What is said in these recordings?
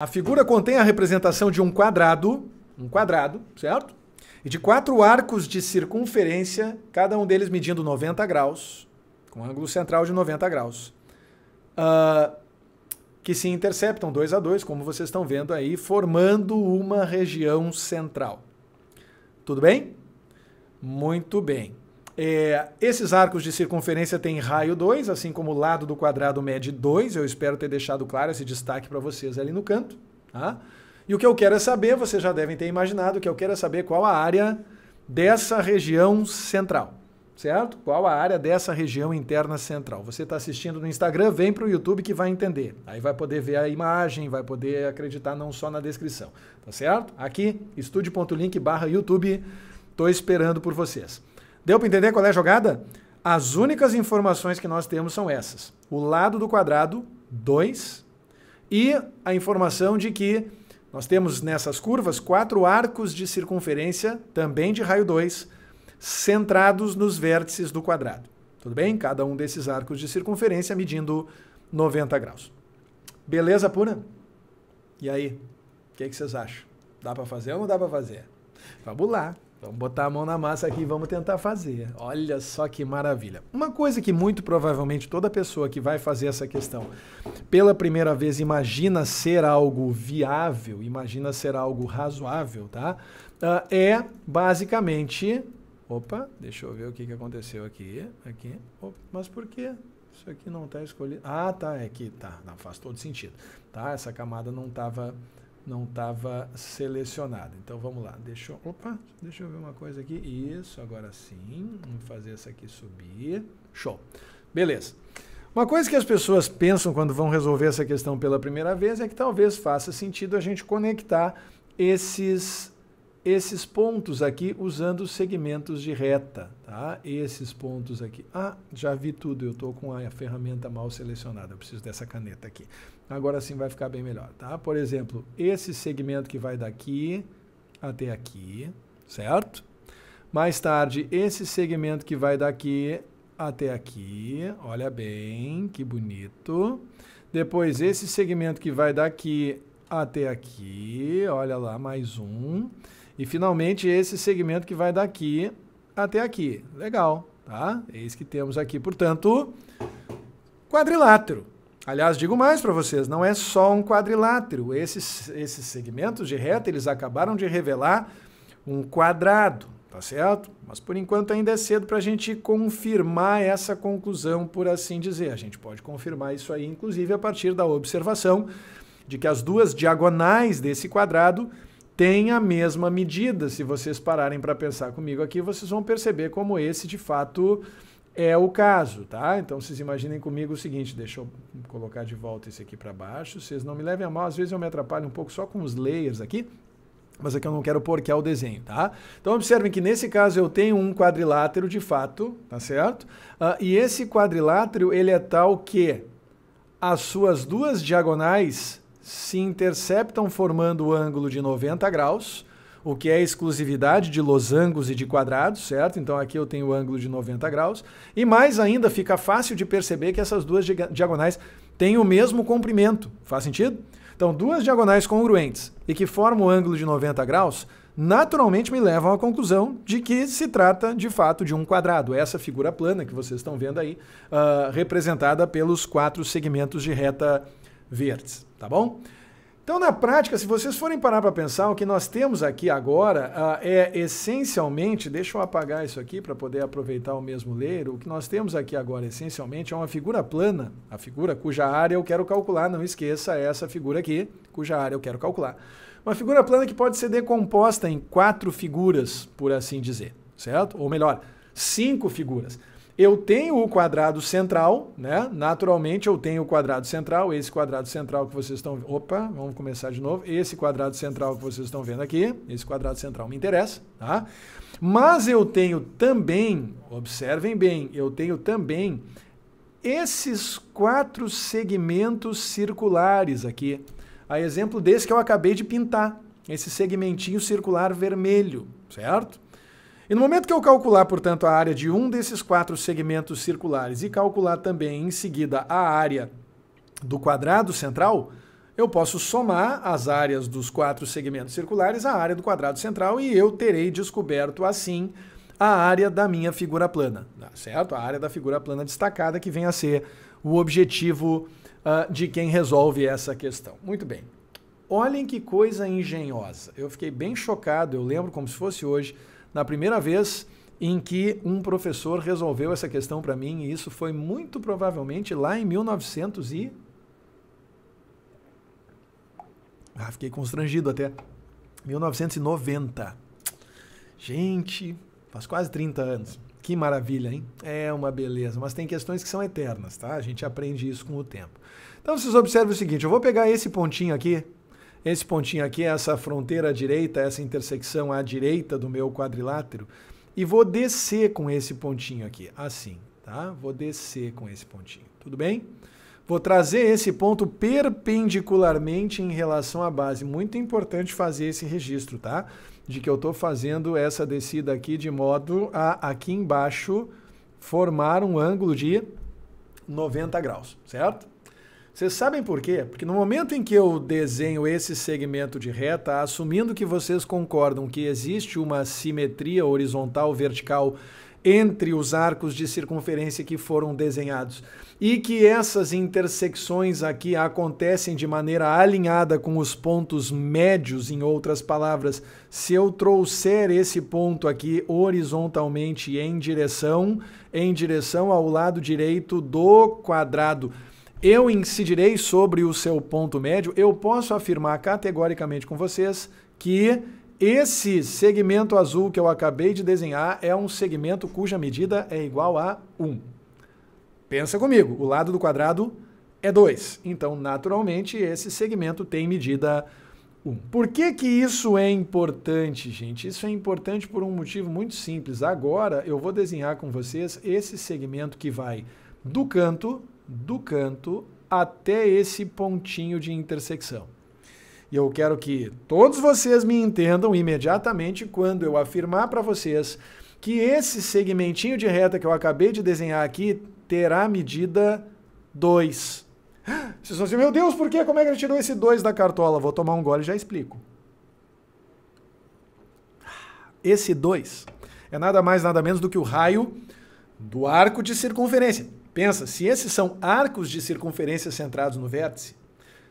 A figura contém a representação de um quadrado, um quadrado, certo? E de quatro arcos de circunferência, cada um deles medindo 90 graus, com ângulo central de 90 graus, uh, que se interceptam dois a dois, como vocês estão vendo aí, formando uma região central. Tudo bem? Muito bem. É, esses arcos de circunferência têm raio 2, assim como o lado do quadrado mede 2. Eu espero ter deixado claro esse destaque para vocês ali no canto. Tá? E o que eu quero é saber, vocês já devem ter imaginado, o que eu quero é saber qual a área dessa região central, certo? Qual a área dessa região interna central? Você está assistindo no Instagram, vem para o YouTube que vai entender. Aí vai poder ver a imagem, vai poder acreditar não só na descrição, tá certo? Aqui, estude.link barra YouTube, estou esperando por vocês. Deu para entender qual é a jogada? As únicas informações que nós temos são essas. O lado do quadrado, 2, e a informação de que nós temos nessas curvas quatro arcos de circunferência, também de raio 2, centrados nos vértices do quadrado. Tudo bem? Cada um desses arcos de circunferência medindo 90 graus. Beleza pura? E aí? O que, é que, vocês acham? Dá para fazer ou não dá para fazer? Vamos lá! Vamos botar a mão na massa aqui e vamos tentar fazer. Olha só que maravilha. Uma coisa que muito provavelmente toda pessoa que vai fazer essa questão pela primeira vez imagina ser algo viável, imagina ser algo razoável, tá? Ah, é basicamente. Opa, deixa eu ver o que, que aconteceu aqui. aqui. mas por quê? Isso aqui não está escolhido. Ah, tá, é que tá. Não, faz todo sentido. Tá? Essa camada não estava não estava selecionado. Então vamos lá, deixa eu, opa, deixa eu ver uma coisa aqui. Isso, agora sim, vamos fazer essa aqui subir. Show. Beleza. Uma coisa que as pessoas pensam quando vão resolver essa questão pela primeira vez é que talvez faça sentido a gente conectar esses esses pontos aqui usando segmentos de reta, tá? Esses pontos aqui. Ah, já vi tudo, eu estou com a ferramenta mal selecionada, eu preciso dessa caneta aqui. Agora sim vai ficar bem melhor, tá? Por exemplo, esse segmento que vai daqui até aqui, certo? Mais tarde, esse segmento que vai daqui até aqui, olha bem, que bonito. Depois, esse segmento que vai daqui até aqui, olha lá, mais um. E finalmente esse segmento que vai daqui até aqui. Legal, tá? Eis é que temos aqui, portanto, quadrilátero. Aliás, digo mais para vocês, não é só um quadrilátero. Esses, esses segmentos de reta, eles acabaram de revelar um quadrado, tá certo? Mas por enquanto ainda é cedo para a gente confirmar essa conclusão, por assim dizer. A gente pode confirmar isso aí, inclusive, a partir da observação de que as duas diagonais desse quadrado tem a mesma medida. Se vocês pararem para pensar comigo aqui, vocês vão perceber como esse de fato é o caso, tá? Então vocês imaginem comigo o seguinte, deixa eu colocar de volta esse aqui para baixo, vocês não me levem a mal, às vezes eu me atrapalho um pouco só com os layers aqui, mas aqui é eu não quero pôr que é o desenho, tá? Então observem que nesse caso eu tenho um quadrilátero de fato, tá certo? Uh, e esse quadrilátero ele é tal que as suas duas diagonais se interceptam formando o ângulo de 90 graus, o que é exclusividade de losangos e de quadrados, certo? Então aqui eu tenho o ângulo de 90 graus. E mais ainda, fica fácil de perceber que essas duas diagonais têm o mesmo comprimento. Faz sentido? Então, duas diagonais congruentes e que formam o ângulo de 90 graus, naturalmente me levam à conclusão de que se trata, de fato, de um quadrado. Essa figura plana que vocês estão vendo aí, uh, representada pelos quatro segmentos de reta verdes tá bom? Então, na prática, se vocês forem parar para pensar, o que nós temos aqui agora uh, é essencialmente, deixa eu apagar isso aqui para poder aproveitar o mesmo leiro, o que nós temos aqui agora essencialmente é uma figura plana, a figura cuja área eu quero calcular, não esqueça essa figura aqui, cuja área eu quero calcular. Uma figura plana que pode ser decomposta em quatro figuras, por assim dizer, certo? Ou melhor, cinco figuras eu tenho o quadrado central, né? Naturalmente eu tenho o quadrado central, esse quadrado central que vocês estão, opa, vamos começar de novo. Esse quadrado central que vocês estão vendo aqui, esse quadrado central me interessa, tá? Mas eu tenho também, observem bem, eu tenho também esses quatro segmentos circulares aqui. A exemplo desse que eu acabei de pintar, esse segmentinho circular vermelho, certo? E no momento que eu calcular, portanto, a área de um desses quatro segmentos circulares e calcular também em seguida a área do quadrado central, eu posso somar as áreas dos quatro segmentos circulares à área do quadrado central e eu terei descoberto assim a área da minha figura plana, tá certo? A área da figura plana destacada que vem a ser o objetivo uh, de quem resolve essa questão. Muito bem. Olhem que coisa engenhosa. Eu fiquei bem chocado, eu lembro como se fosse hoje na primeira vez em que um professor resolveu essa questão para mim, e isso foi muito provavelmente lá em 1900 e... Ah, fiquei constrangido até. 1990. Gente, faz quase 30 anos. Que maravilha, hein? É uma beleza, mas tem questões que são eternas, tá? A gente aprende isso com o tempo. Então vocês observam o seguinte, eu vou pegar esse pontinho aqui, esse pontinho aqui é essa fronteira à direita, essa intersecção à direita do meu quadrilátero. E vou descer com esse pontinho aqui, assim, tá? Vou descer com esse pontinho, tudo bem? Vou trazer esse ponto perpendicularmente em relação à base. Muito importante fazer esse registro, tá? De que eu estou fazendo essa descida aqui de modo a, aqui embaixo, formar um ângulo de 90 graus, certo? Vocês sabem por quê? Porque no momento em que eu desenho esse segmento de reta, assumindo que vocês concordam que existe uma simetria horizontal vertical entre os arcos de circunferência que foram desenhados e que essas intersecções aqui acontecem de maneira alinhada com os pontos médios, em outras palavras, se eu trouxer esse ponto aqui horizontalmente em direção em direção ao lado direito do quadrado, eu incidirei sobre o seu ponto médio. Eu posso afirmar categoricamente com vocês que esse segmento azul que eu acabei de desenhar é um segmento cuja medida é igual a 1. Pensa comigo, o lado do quadrado é 2. Então, naturalmente, esse segmento tem medida 1. Por que, que isso é importante, gente? Isso é importante por um motivo muito simples. Agora eu vou desenhar com vocês esse segmento que vai do canto do canto até esse pontinho de intersecção. E eu quero que todos vocês me entendam imediatamente quando eu afirmar para vocês que esse segmentinho de reta que eu acabei de desenhar aqui terá medida 2. Vocês vão dizer, meu Deus, por quê? Como é que ele tirou esse 2 da cartola? Vou tomar um gole e já explico. Esse 2 é nada mais, nada menos do que o raio do arco de circunferência. Pensa, se esses são arcos de circunferência centrados no vértice,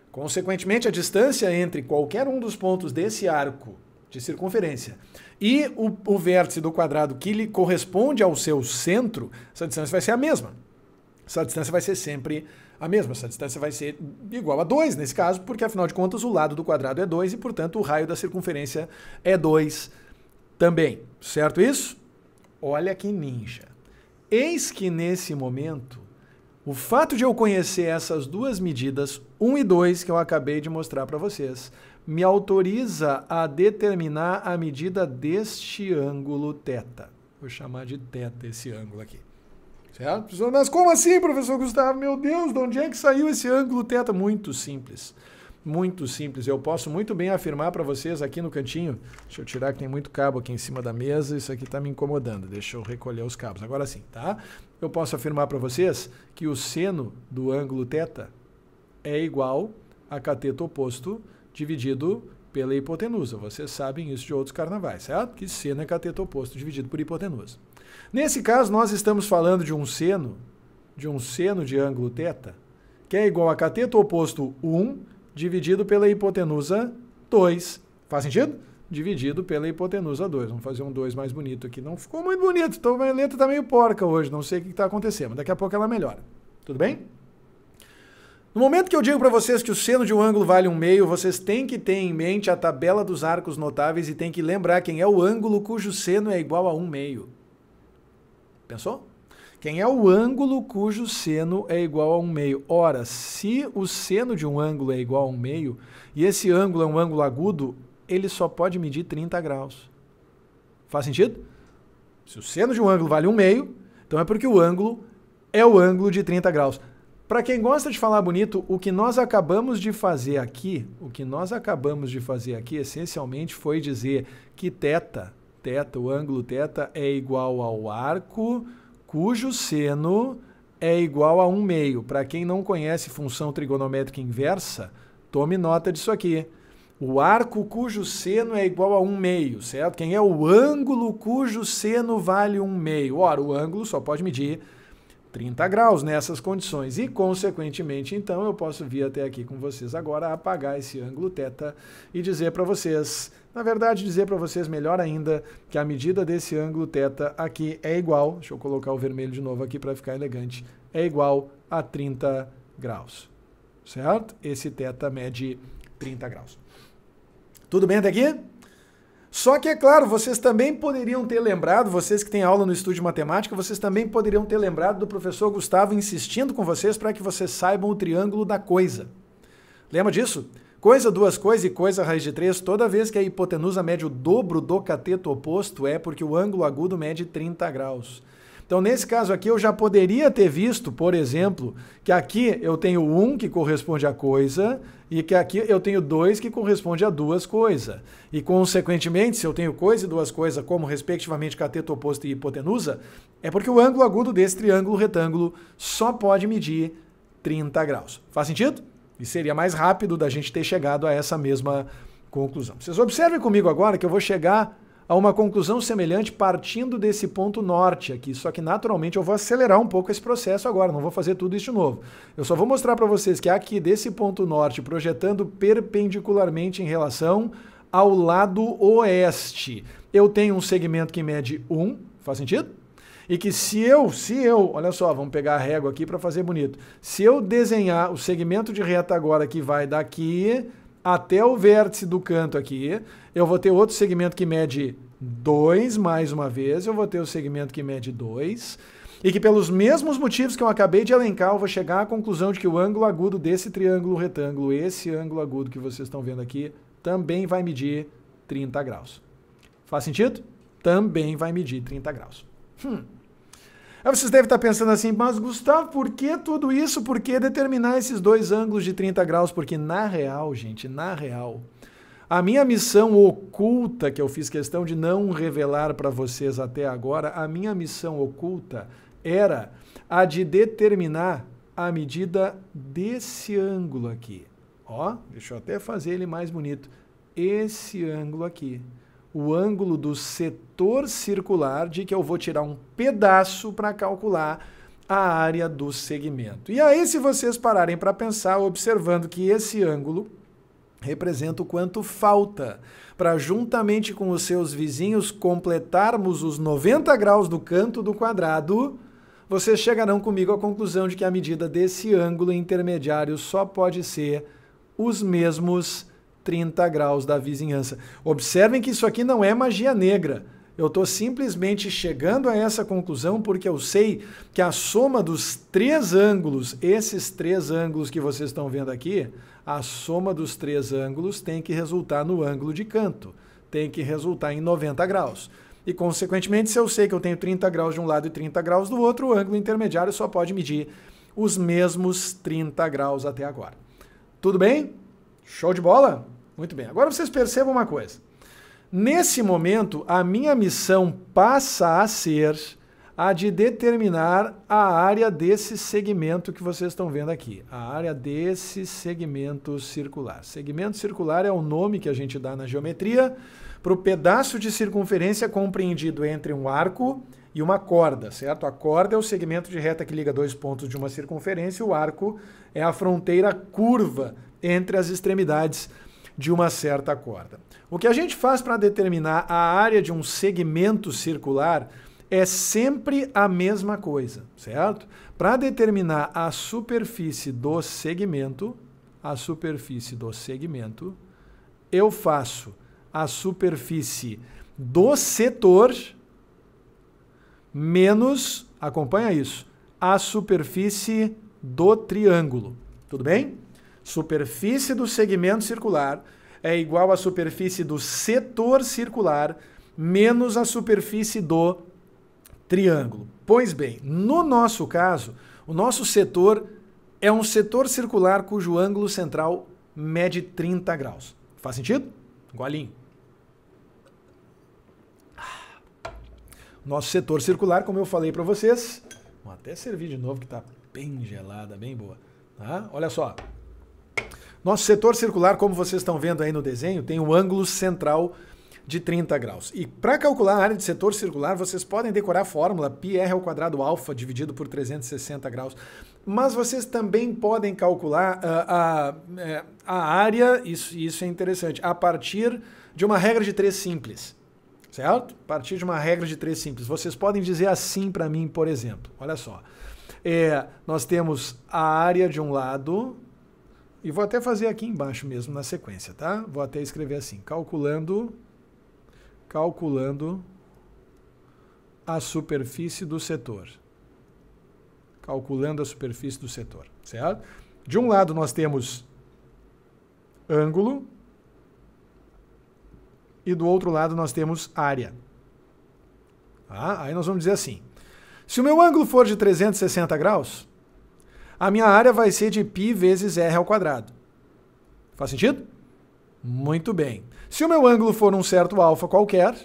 consequentemente a distância entre qualquer um dos pontos desse arco de circunferência e o, o vértice do quadrado que lhe corresponde ao seu centro, essa distância vai ser a mesma. Essa distância vai ser sempre a mesma. Essa distância vai ser igual a 2 nesse caso, porque afinal de contas o lado do quadrado é 2 e, portanto, o raio da circunferência é 2 também. Certo isso? Olha que ninja. Eis que nesse momento, o fato de eu conhecer essas duas medidas, 1 e 2, que eu acabei de mostrar para vocês, me autoriza a determinar a medida deste ângulo θ. Vou chamar de θ esse ângulo aqui. Certo? Mas como assim, professor Gustavo? Meu Deus, de onde é que saiu esse ângulo θ? Muito simples muito simples. Eu posso muito bem afirmar para vocês aqui no cantinho. Deixa eu tirar que tem muito cabo aqui em cima da mesa. Isso aqui está me incomodando. Deixa eu recolher os cabos. Agora sim, tá? Eu posso afirmar para vocês que o seno do ângulo θ é igual a cateto oposto dividido pela hipotenusa. Vocês sabem isso de outros carnavais, certo? Que seno é cateto oposto dividido por hipotenusa. Nesse caso, nós estamos falando de um seno, de um seno de ângulo θ, que é igual a cateto oposto 1 dividido pela hipotenusa 2. Faz sentido? Dividido pela hipotenusa 2. Vamos fazer um 2 mais bonito aqui. Não ficou muito bonito, então a letra está meio porca hoje, não sei o que está acontecendo. Daqui a pouco ela melhora. Tudo bem? No momento que eu digo para vocês que o seno de um ângulo vale um meio, vocês têm que ter em mente a tabela dos arcos notáveis e têm que lembrar quem é o ângulo cujo seno é igual a um meio. Pensou? Quem é o ângulo cujo seno é igual a um meio? Ora, se o seno de um ângulo é igual a um meio, e esse ângulo é um ângulo agudo, ele só pode medir 30 graus. Faz sentido? Se o seno de um ângulo vale um meio, então é porque o ângulo é o ângulo de 30 graus. Para quem gosta de falar bonito, o que nós acabamos de fazer aqui, o que nós acabamos de fazer aqui essencialmente foi dizer que teta, teta, o ângulo θ é igual ao arco cujo seno é igual a 1 meio. Para quem não conhece função trigonométrica inversa, tome nota disso aqui. O arco cujo seno é igual a 1 meio, certo? Quem é o ângulo cujo seno vale 1 meio? Ora, o ângulo só pode medir 30 graus nessas condições. E, consequentemente, então, eu posso vir até aqui com vocês agora, apagar esse ângulo θ e dizer para vocês, na verdade, dizer para vocês melhor ainda, que a medida desse ângulo θ aqui é igual, deixa eu colocar o vermelho de novo aqui para ficar elegante, é igual a 30 graus, certo? Esse θ mede 30 graus. Tudo bem até aqui? Só que, é claro, vocês também poderiam ter lembrado, vocês que têm aula no estúdio de matemática, vocês também poderiam ter lembrado do professor Gustavo insistindo com vocês para que vocês saibam o triângulo da coisa. Lembra disso? Coisa, duas coisas e coisa raiz de três. toda vez que a hipotenusa mede o dobro do cateto oposto é porque o ângulo agudo mede 30 graus. Então, nesse caso aqui, eu já poderia ter visto, por exemplo, que aqui eu tenho um que corresponde a coisa e que aqui eu tenho dois que corresponde a duas coisas. E, consequentemente, se eu tenho coisa e duas coisas como, respectivamente, cateto oposto e hipotenusa, é porque o ângulo agudo desse triângulo retângulo só pode medir 30 graus. Faz sentido? E seria mais rápido da gente ter chegado a essa mesma conclusão. Vocês observem comigo agora que eu vou chegar a uma conclusão semelhante partindo desse ponto norte aqui. Só que naturalmente eu vou acelerar um pouco esse processo agora, não vou fazer tudo isso de novo. Eu só vou mostrar para vocês que aqui desse ponto norte, projetando perpendicularmente em relação ao lado oeste, eu tenho um segmento que mede 1, faz sentido? E que se eu, se eu, olha só, vamos pegar a régua aqui para fazer bonito. Se eu desenhar o segmento de reta agora que vai daqui até o vértice do canto aqui. Eu vou ter outro segmento que mede 2, mais uma vez. Eu vou ter o segmento que mede 2. E que pelos mesmos motivos que eu acabei de elencar, eu vou chegar à conclusão de que o ângulo agudo desse triângulo retângulo, esse ângulo agudo que vocês estão vendo aqui, também vai medir 30 graus. Faz sentido? Também vai medir 30 graus. Hum. Aí vocês devem estar pensando assim, mas Gustavo, por que tudo isso? Por que determinar esses dois ângulos de 30 graus? Porque na real, gente, na real, a minha missão oculta, que eu fiz questão de não revelar para vocês até agora, a minha missão oculta era a de determinar a medida desse ângulo aqui. Ó, deixa eu até fazer ele mais bonito. Esse ângulo aqui o ângulo do setor circular de que eu vou tirar um pedaço para calcular a área do segmento. E aí, se vocês pararem para pensar, observando que esse ângulo representa o quanto falta para, juntamente com os seus vizinhos, completarmos os 90 graus do canto do quadrado, vocês chegarão comigo à conclusão de que a medida desse ângulo intermediário só pode ser os mesmos 30 graus da vizinhança. Observem que isso aqui não é magia negra. Eu estou simplesmente chegando a essa conclusão porque eu sei que a soma dos três ângulos, esses três ângulos que vocês estão vendo aqui, a soma dos três ângulos tem que resultar no ângulo de canto, tem que resultar em 90 graus. E, consequentemente, se eu sei que eu tenho 30 graus de um lado e 30 graus do outro, o ângulo intermediário só pode medir os mesmos 30 graus até agora. Tudo bem? Show de bola? Muito bem. Agora vocês percebam uma coisa. Nesse momento, a minha missão passa a ser a de determinar a área desse segmento que vocês estão vendo aqui, a área desse segmento circular. Segmento circular é o nome que a gente dá na geometria para o pedaço de circunferência compreendido entre um arco e uma corda, certo? A corda é o segmento de reta que liga dois pontos de uma circunferência, o arco é a fronteira curva entre as extremidades de uma certa corda. O que a gente faz para determinar a área de um segmento circular é sempre a mesma coisa, certo? Para determinar a superfície do segmento, a superfície do segmento, eu faço a superfície do setor menos, acompanha isso, a superfície do triângulo. Tudo bem? Superfície do segmento circular é igual à superfície do setor circular menos a superfície do triângulo. Pois bem, no nosso caso, o nosso setor é um setor circular cujo ângulo central mede 30 graus. Faz sentido? Igualinho. Nosso setor circular, como eu falei para vocês, vou até servir de novo que está bem gelada, bem boa. Tá? Olha só, nosso setor circular, como vocês estão vendo aí no desenho, tem um ângulo central de 30 graus. E para calcular a área de setor circular, vocês podem decorar a fórmula πr ao quadrado alfa dividido por 360 graus. Mas vocês também podem calcular ah, a, a, é, a área, isso, isso é interessante, a partir de uma regra de três simples. Certo? A partir de uma regra de três simples. Vocês podem dizer assim para mim, por exemplo. Olha só. É, nós temos a área de um lado, e vou até fazer aqui embaixo mesmo na sequência, tá? Vou até escrever assim, calculando, calculando a superfície do setor. Calculando a superfície do setor, certo? De um lado nós temos ângulo e do outro lado nós temos área. Tá? Aí nós vamos dizer assim, se o meu ângulo for de 360 graus, a minha área vai ser de π vezes r ao quadrado. Faz sentido? Muito bem. Se o meu ângulo for um certo alfa qualquer,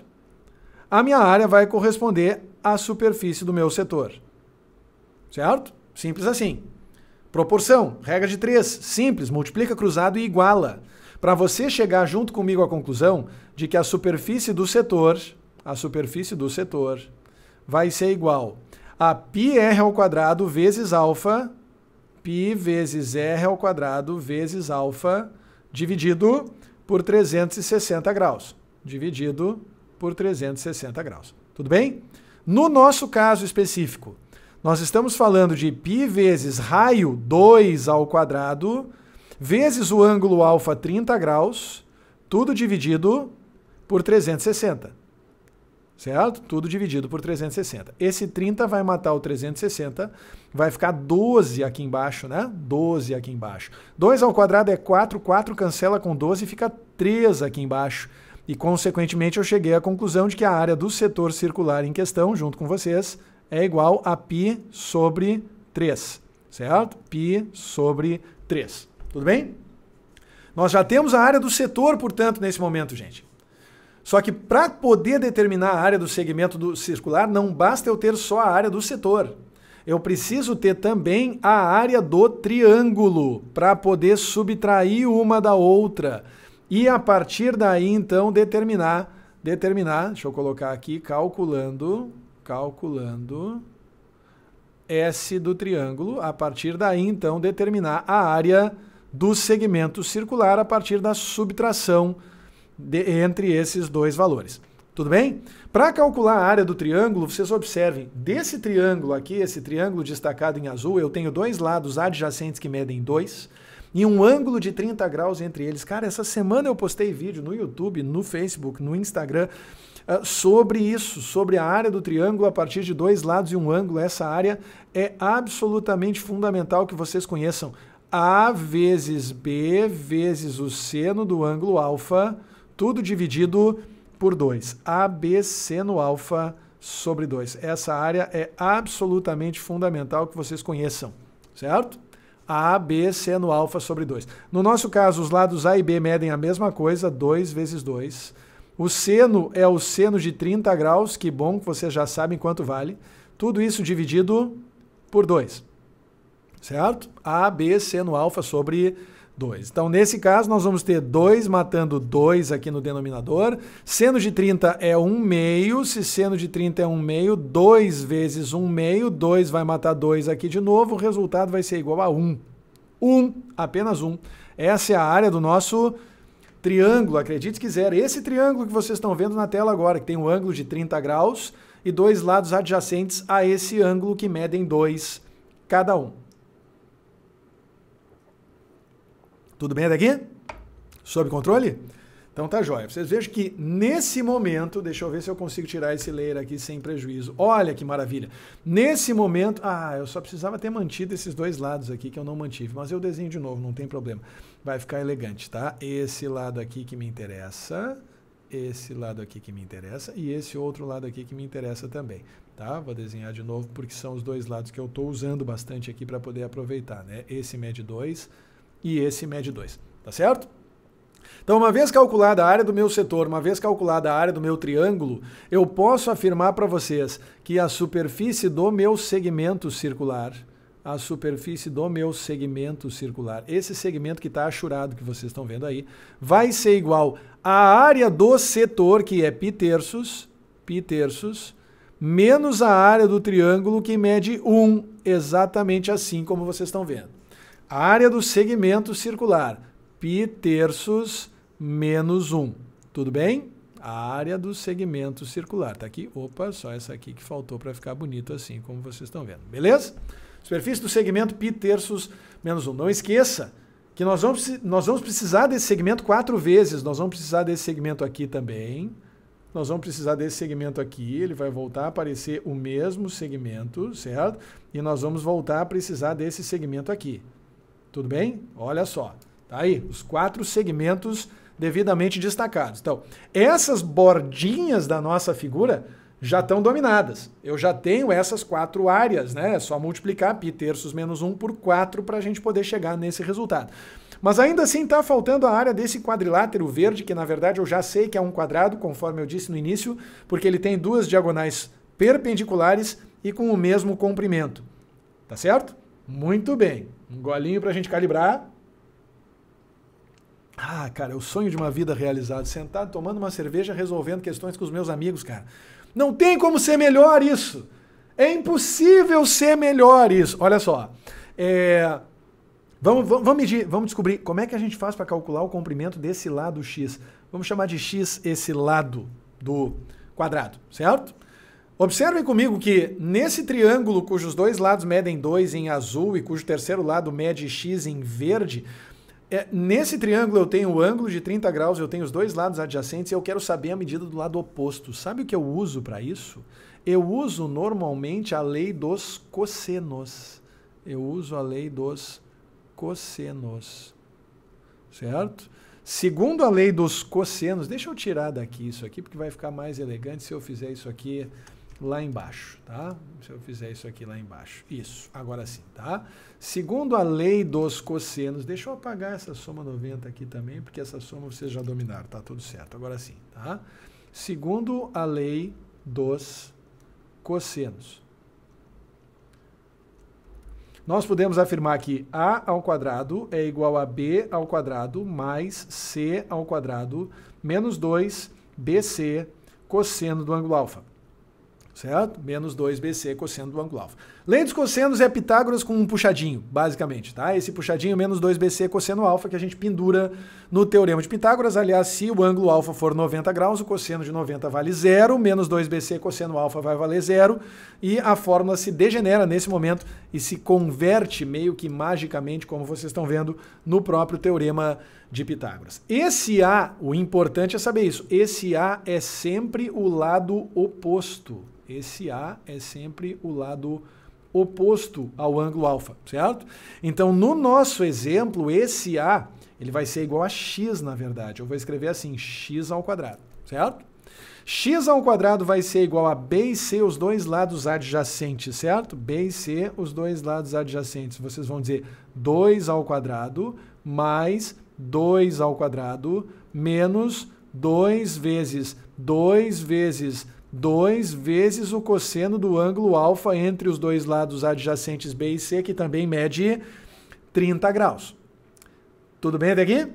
a minha área vai corresponder à superfície do meu setor. Certo? Simples assim. Proporção, regra de 3, simples, multiplica cruzado e iguala. Para você chegar junto comigo à conclusão de que a superfície do setor, a superfície do setor vai ser igual a πr ao quadrado vezes alfa π vezes r ao quadrado vezes alfa dividido por 360 graus. Dividido por 360 graus. Tudo bem? No nosso caso específico, nós estamos falando de π vezes raio 2 ao quadrado vezes o ângulo alfa 30 graus, tudo dividido por 360 certo? Tudo dividido por 360. Esse 30 vai matar o 360, vai ficar 12 aqui embaixo, né? 12 aqui embaixo. 2 ao quadrado é 4, 4 cancela com 12 e fica 3 aqui embaixo. E, consequentemente, eu cheguei à conclusão de que a área do setor circular em questão, junto com vocês, é igual a π sobre 3, certo? π sobre 3. Tudo bem? Nós já temos a área do setor, portanto, nesse momento, gente. Só que para poder determinar a área do segmento do circular, não basta eu ter só a área do setor. Eu preciso ter também a área do triângulo para poder subtrair uma da outra e a partir daí então determinar determinar, deixa eu colocar aqui calculando, calculando S do triângulo, a partir daí então determinar a área do segmento circular a partir da subtração de, entre esses dois valores. Tudo bem? Para calcular a área do triângulo, vocês observem, desse triângulo aqui, esse triângulo destacado em azul, eu tenho dois lados adjacentes que medem 2 e um ângulo de 30 graus entre eles. Cara, essa semana eu postei vídeo no YouTube, no Facebook, no Instagram ah, sobre isso, sobre a área do triângulo a partir de dois lados e um ângulo. Essa área é absolutamente fundamental que vocês conheçam. A vezes B vezes o seno do ângulo alfa tudo dividido por 2. AB seno alfa sobre 2. Essa área é absolutamente fundamental que vocês conheçam, certo? AB seno alfa sobre 2. No nosso caso, os lados A e B medem a mesma coisa, 2 vezes 2. O seno é o seno de 30 graus, que bom, que vocês já sabem quanto vale. Tudo isso dividido por 2. Certo? AB seno alfa sobre 2. 2. Então, nesse caso, nós vamos ter 2 matando 2 aqui no denominador. Seno de 30 é 1 um meio. Se seno de 30 é 1 um meio, 2 vezes 1 um meio, 2 vai matar 2 aqui de novo. O resultado vai ser igual a 1. 1, apenas 1. Essa é a área do nosso triângulo, acredite se quiser. Esse triângulo que vocês estão vendo na tela agora, que tem um ângulo de 30 graus e dois lados adjacentes a esse ângulo que medem 2 cada um. Tudo bem daqui? Sob controle? Então tá jóia. Vocês vejam que nesse momento, deixa eu ver se eu consigo tirar esse layer aqui sem prejuízo. Olha que maravilha. Nesse momento, ah, eu só precisava ter mantido esses dois lados aqui que eu não mantive, mas eu desenho de novo, não tem problema. Vai ficar elegante, tá? Esse lado aqui que me interessa, esse lado aqui que me interessa e esse outro lado aqui que me interessa também, tá? Vou desenhar de novo porque são os dois lados que eu estou usando bastante aqui para poder aproveitar, né? Esse mede 2 e esse mede 2, tá certo? Então, uma vez calculada a área do meu setor, uma vez calculada a área do meu triângulo, eu posso afirmar para vocês que a superfície do meu segmento circular, a superfície do meu segmento circular, esse segmento que está achurado, que vocês estão vendo aí, vai ser igual à área do setor, que é π terços, pi terços, menos a área do triângulo, que mede 1, exatamente assim como vocês estão vendo. A área do segmento circular, π terços menos 1. Tudo bem? A área do segmento circular. Tá aqui, opa, só essa aqui que faltou para ficar bonito assim, como vocês estão vendo. Beleza? Superfície do segmento π terços menos 1. Não esqueça que nós vamos, nós vamos precisar desse segmento quatro vezes. Nós vamos precisar desse segmento aqui também. Nós vamos precisar desse segmento aqui. Ele vai voltar a aparecer o mesmo segmento, certo? E nós vamos voltar a precisar desse segmento aqui. Tudo bem? Olha só. Tá aí, os quatro segmentos devidamente destacados. Então, essas bordinhas da nossa figura já estão dominadas. Eu já tenho essas quatro áreas, né? É só multiplicar π terços menos 1 por 4 para a gente poder chegar nesse resultado. Mas ainda assim está faltando a área desse quadrilátero verde, que na verdade eu já sei que é um quadrado, conforme eu disse no início, porque ele tem duas diagonais perpendiculares e com o mesmo comprimento. Tá certo? Muito bem. Um golinho para a gente calibrar. Ah, cara, é o sonho de uma vida realizada. Sentado, tomando uma cerveja, resolvendo questões com os meus amigos, cara. Não tem como ser melhor isso. É impossível ser melhor isso. Olha só. É... Vamos, vamos, vamos, medir, vamos descobrir como é que a gente faz para calcular o comprimento desse lado x. Vamos chamar de x esse lado do quadrado, certo? Observem comigo que nesse triângulo cujos dois lados medem 2 em azul e cujo terceiro lado mede x em verde, é, nesse triângulo eu tenho o ângulo de 30 graus, eu tenho os dois lados adjacentes e eu quero saber a medida do lado oposto. Sabe o que eu uso para isso? Eu uso normalmente a lei dos cossenos. Eu uso a lei dos cossenos. Certo? Segundo a lei dos cossenos, deixa eu tirar daqui isso aqui, porque vai ficar mais elegante se eu fizer isso aqui lá embaixo, tá? Se eu fizer isso aqui lá embaixo. Isso, agora sim, tá? Segundo a lei dos cossenos, deixa eu apagar essa soma 90 aqui também, porque essa soma vocês já dominaram, tá tudo certo. Agora sim, tá? Segundo a lei dos cossenos. Nós podemos afirmar que a ao quadrado é igual a b ao quadrado mais c ao quadrado menos 2 bc cosseno do ângulo alfa certo? Menos 2bc cosseno do ângulo alfa. Lei dos cossenos é Pitágoras com um puxadinho, basicamente, tá? Esse puxadinho menos 2bc cosseno alfa que a gente pendura no teorema de Pitágoras. Aliás, se o ângulo alfa for 90 graus, o cosseno de 90 vale zero, menos 2bc cosseno alfa vai valer zero, e a fórmula se degenera nesse momento e se converte meio que magicamente, como vocês estão vendo, no próprio teorema de Pitágoras. Esse A, o importante é saber isso, esse A é sempre o lado oposto. Esse A é sempre o lado oposto oposto ao ângulo alfa, certo? Então, no nosso exemplo, esse A ele vai ser igual a x, na verdade. Eu vou escrever assim, x ao quadrado, certo? x ao quadrado vai ser igual a b e c, os dois lados adjacentes, certo? b e c, os dois lados adjacentes. Vocês vão dizer 2 ao quadrado mais 2 ao quadrado menos 2 vezes 2 vezes 2 vezes o cosseno do ângulo alfa entre os dois lados adjacentes B e C, que também mede 30 graus. Tudo bem até aqui?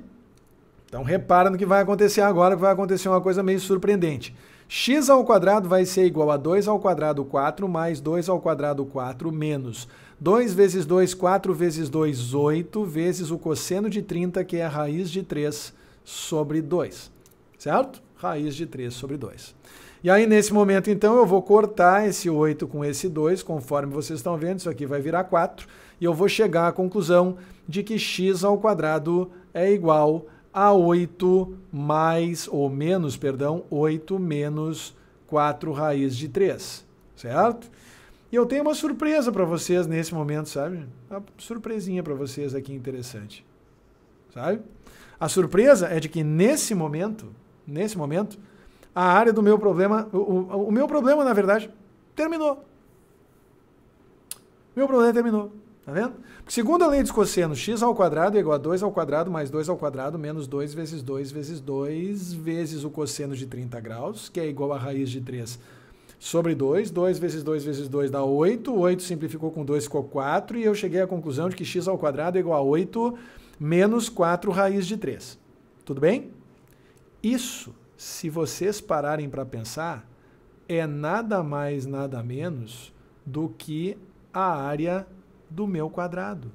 Então repara no que vai acontecer agora, que vai acontecer uma coisa meio surpreendente. x ao quadrado vai ser igual a 2 ao quadrado 4 mais 2 ao quadrado 4 menos 2 vezes 2, 4 vezes 2, 8 vezes o cosseno de 30, que é a raiz de 3 sobre 2. Certo? Raiz de 3 sobre 2. E aí, nesse momento, então, eu vou cortar esse 8 com esse 2, conforme vocês estão vendo, isso aqui vai virar 4, e eu vou chegar à conclusão de que x ao quadrado é igual a 8 mais, ou menos, perdão, 8 menos 4 raiz de 3, certo? E eu tenho uma surpresa para vocês nesse momento, sabe? Uma surpresinha para vocês aqui interessante, sabe? A surpresa é de que nesse momento, nesse momento, a área do meu problema, o, o, o meu problema, na verdade, terminou. Meu problema terminou. Tá vendo? Segundo a lei de cosseno, x ao quadrado é igual a 2 ao quadrado mais 2 ao quadrado menos 2 vezes 2 vezes 2 vezes o cosseno de 30 graus, que é igual a raiz de 3 sobre 2. 2 vezes 2 vezes 2 dá 8. 8 simplificou com 2 ficou 4. E eu cheguei à conclusão de que x ao quadrado é igual a 8 menos 4 raiz de 3. Tudo bem? Isso se vocês pararem para pensar, é nada mais, nada menos do que a área do meu quadrado.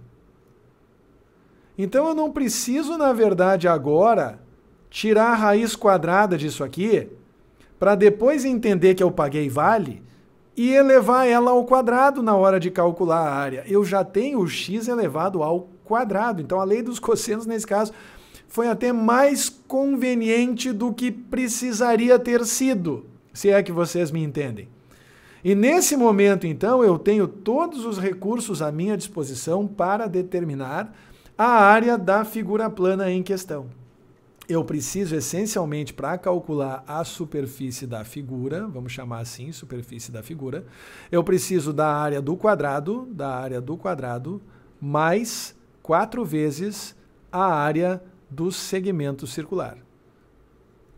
Então eu não preciso, na verdade, agora tirar a raiz quadrada disso aqui para depois entender que eu paguei vale e elevar ela ao quadrado na hora de calcular a área. Eu já tenho o x elevado ao quadrado. Então a lei dos cossenos, nesse caso, foi até mais conveniente do que precisaria ter sido, se é que vocês me entendem. E nesse momento, então, eu tenho todos os recursos à minha disposição para determinar a área da figura plana em questão. Eu preciso essencialmente para calcular a superfície da figura, vamos chamar assim, superfície da figura, eu preciso da área do quadrado, da área do quadrado mais quatro vezes a área do segmento circular.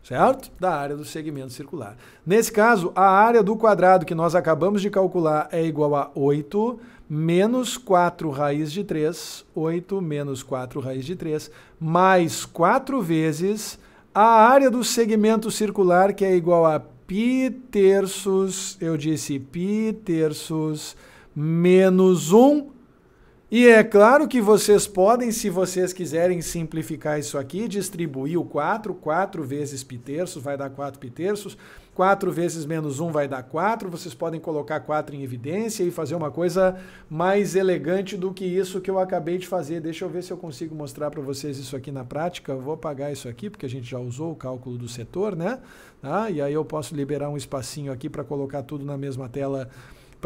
Certo? Da área do segmento circular. Nesse caso, a área do quadrado que nós acabamos de calcular é igual a 8 menos 4 raiz de 3, 8 menos 4 raiz de 3, mais 4 vezes a área do segmento circular, que é igual a π terços, eu disse π terços, menos 1 e é claro que vocês podem, se vocês quiserem simplificar isso aqui, distribuir o 4, 4 vezes pi terços vai dar 4 pi terços, 4 vezes menos 1 vai dar 4, vocês podem colocar 4 em evidência e fazer uma coisa mais elegante do que isso que eu acabei de fazer. Deixa eu ver se eu consigo mostrar para vocês isso aqui na prática. Eu vou apagar isso aqui, porque a gente já usou o cálculo do setor, né? Ah, e aí eu posso liberar um espacinho aqui para colocar tudo na mesma tela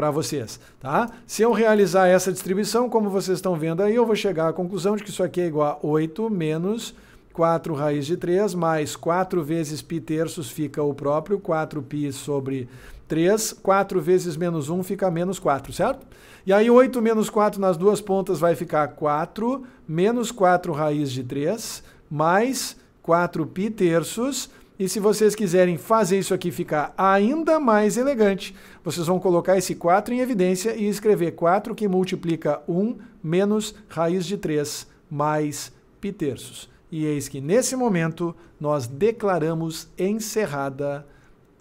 para vocês, tá? Se eu realizar essa distribuição, como vocês estão vendo aí, eu vou chegar à conclusão de que isso aqui é igual a 8 menos 4 raiz de 3 mais 4 vezes π terços fica o próprio 4π sobre 3. 4 vezes menos 1 fica menos 4, certo? E aí 8 menos 4 nas duas pontas vai ficar 4 menos 4 raiz de 3 mais 4π terços e se vocês quiserem fazer isso aqui ficar ainda mais elegante, vocês vão colocar esse 4 em evidência e escrever 4 que multiplica 1 menos raiz de 3 mais pi terços. E eis que nesse momento nós declaramos encerrada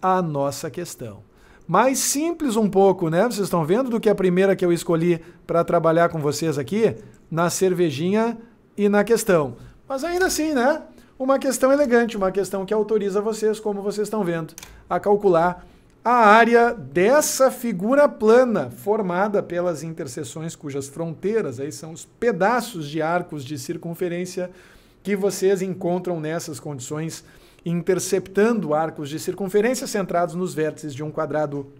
a nossa questão. Mais simples um pouco, né? Vocês estão vendo do que a primeira que eu escolhi para trabalhar com vocês aqui? Na cervejinha e na questão. Mas ainda assim, né? uma questão elegante, uma questão que autoriza vocês, como vocês estão vendo, a calcular a área dessa figura plana formada pelas interseções cujas fronteiras aí são os pedaços de arcos de circunferência que vocês encontram nessas condições interceptando arcos de circunferência centrados nos vértices de um quadrado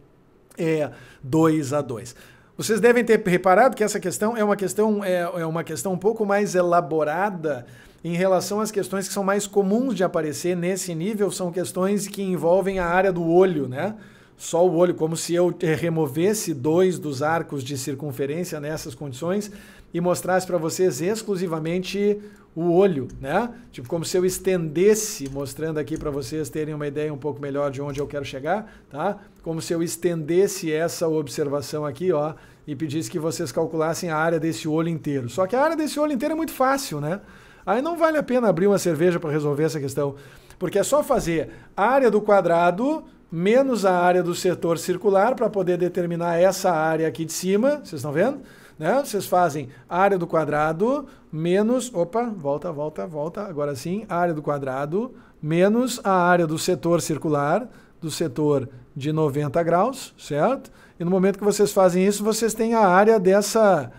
2 é, a 2. Vocês devem ter reparado que essa questão é uma questão é, é uma questão um pouco mais elaborada em relação às questões que são mais comuns de aparecer nesse nível, são questões que envolvem a área do olho, né? Só o olho, como se eu removesse dois dos arcos de circunferência nessas condições e mostrasse para vocês exclusivamente o olho, né? Tipo, como se eu estendesse, mostrando aqui para vocês terem uma ideia um pouco melhor de onde eu quero chegar, tá? Como se eu estendesse essa observação aqui, ó, e pedisse que vocês calculassem a área desse olho inteiro. Só que a área desse olho inteiro é muito fácil, né? Aí não vale a pena abrir uma cerveja para resolver essa questão, porque é só fazer a área do quadrado menos a área do setor circular para poder determinar essa área aqui de cima, vocês estão vendo? Né? Vocês fazem área do quadrado menos, opa, volta, volta, volta, agora sim, área do quadrado menos a área do setor circular, do setor de 90 graus, certo? E no momento que vocês fazem isso, vocês têm a área dessa,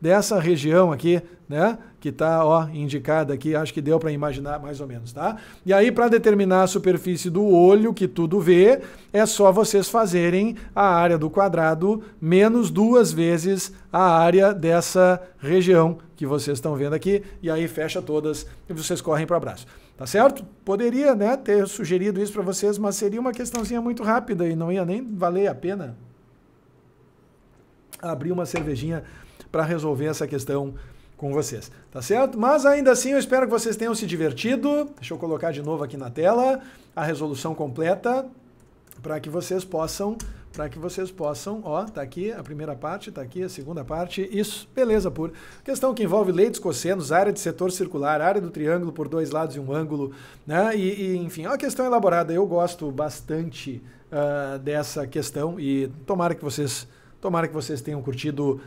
dessa região aqui, né? que está indicada aqui, acho que deu para imaginar mais ou menos, tá? E aí, para determinar a superfície do olho, que tudo vê, é só vocês fazerem a área do quadrado menos duas vezes a área dessa região que vocês estão vendo aqui, e aí fecha todas e vocês correm para o abraço. Tá certo? Poderia né, ter sugerido isso para vocês, mas seria uma questãozinha muito rápida e não ia nem valer a pena abrir uma cervejinha para resolver essa questão com vocês, tá certo? Mas ainda assim eu espero que vocês tenham se divertido. Deixa eu colocar de novo aqui na tela a resolução completa para que vocês possam para que vocês possam, ó, tá aqui a primeira parte, tá aqui a segunda parte, isso, beleza, por questão que envolve leitos cossenos, área de setor circular, área do triângulo por dois lados e um ângulo, né, e, e enfim, uma questão elaborada, eu gosto bastante uh, dessa questão e tomara que vocês, tomara que vocês tenham curtido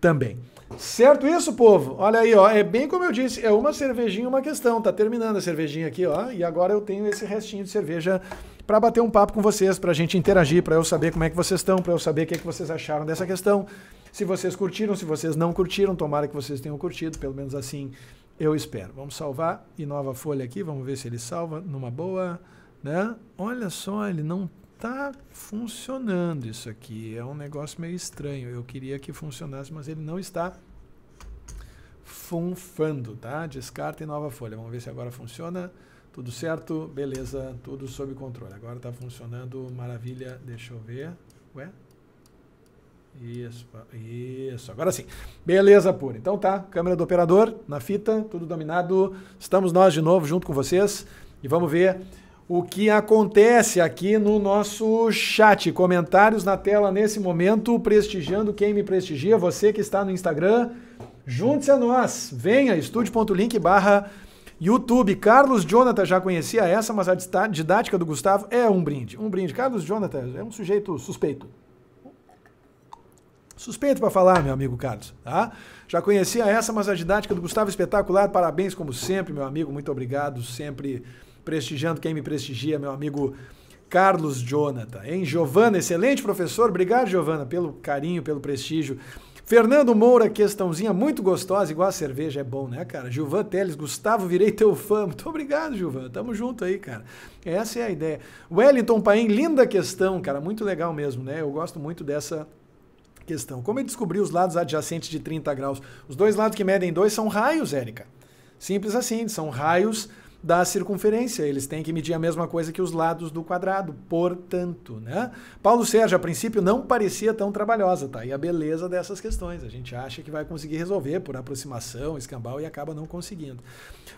também. Certo isso, povo? Olha aí, ó, é bem como eu disse, é uma cervejinha uma questão, tá terminando a cervejinha aqui, ó, e agora eu tenho esse restinho de cerveja para bater um papo com vocês, para gente interagir, para eu saber como é que vocês estão, para eu saber o que, é que vocês acharam dessa questão, se vocês curtiram, se vocês não curtiram, tomara que vocês tenham curtido, pelo menos assim eu espero. Vamos salvar e nova folha aqui, vamos ver se ele salva numa boa, né? Olha só, ele não tá funcionando isso aqui. É um negócio meio estranho. Eu queria que funcionasse, mas ele não está funfando, tá? Descarta e nova folha. Vamos ver se agora funciona. Tudo certo? Beleza, tudo sob controle. Agora tá funcionando, maravilha. Deixa eu ver. Ué? Isso, isso, agora sim. Beleza, pura. Então tá, câmera do operador na fita, tudo dominado. Estamos nós de novo junto com vocês e vamos ver o que acontece aqui no nosso chat. Comentários na tela nesse momento, prestigiando quem me prestigia, você que está no Instagram. Junte-se a nós, venha, estúdio.link barra YouTube. Carlos Jonathan, já conhecia essa, mas a didática do Gustavo é um brinde. Um brinde. Carlos Jonathan é um sujeito suspeito. Suspeito para falar, meu amigo Carlos, tá? Já conhecia essa, mas a didática do Gustavo é espetacular. Parabéns, como sempre, meu amigo. Muito obrigado, sempre prestigiando quem me prestigia, meu amigo Carlos Jonathan. em Giovana, excelente professor. Obrigado, Giovana, pelo carinho, pelo prestígio. Fernando Moura, questãozinha muito gostosa, igual a cerveja, é bom, né, cara? Gilvan Teles, Gustavo, virei teu fã. Muito obrigado, Gilvan. Tamo junto aí, cara. Essa é a ideia. Wellington Paim, linda questão, cara. Muito legal mesmo, né? Eu gosto muito dessa questão. Como eu descobri os lados adjacentes de 30 graus? Os dois lados que medem dois são raios, Érica. Simples assim, são raios da circunferência. Eles têm que medir a mesma coisa que os lados do quadrado, portanto. Né? Paulo Sérgio, a princípio, não parecia tão trabalhosa, tá? E a beleza dessas questões. A gente acha que vai conseguir resolver por aproximação, escambau, e acaba não conseguindo.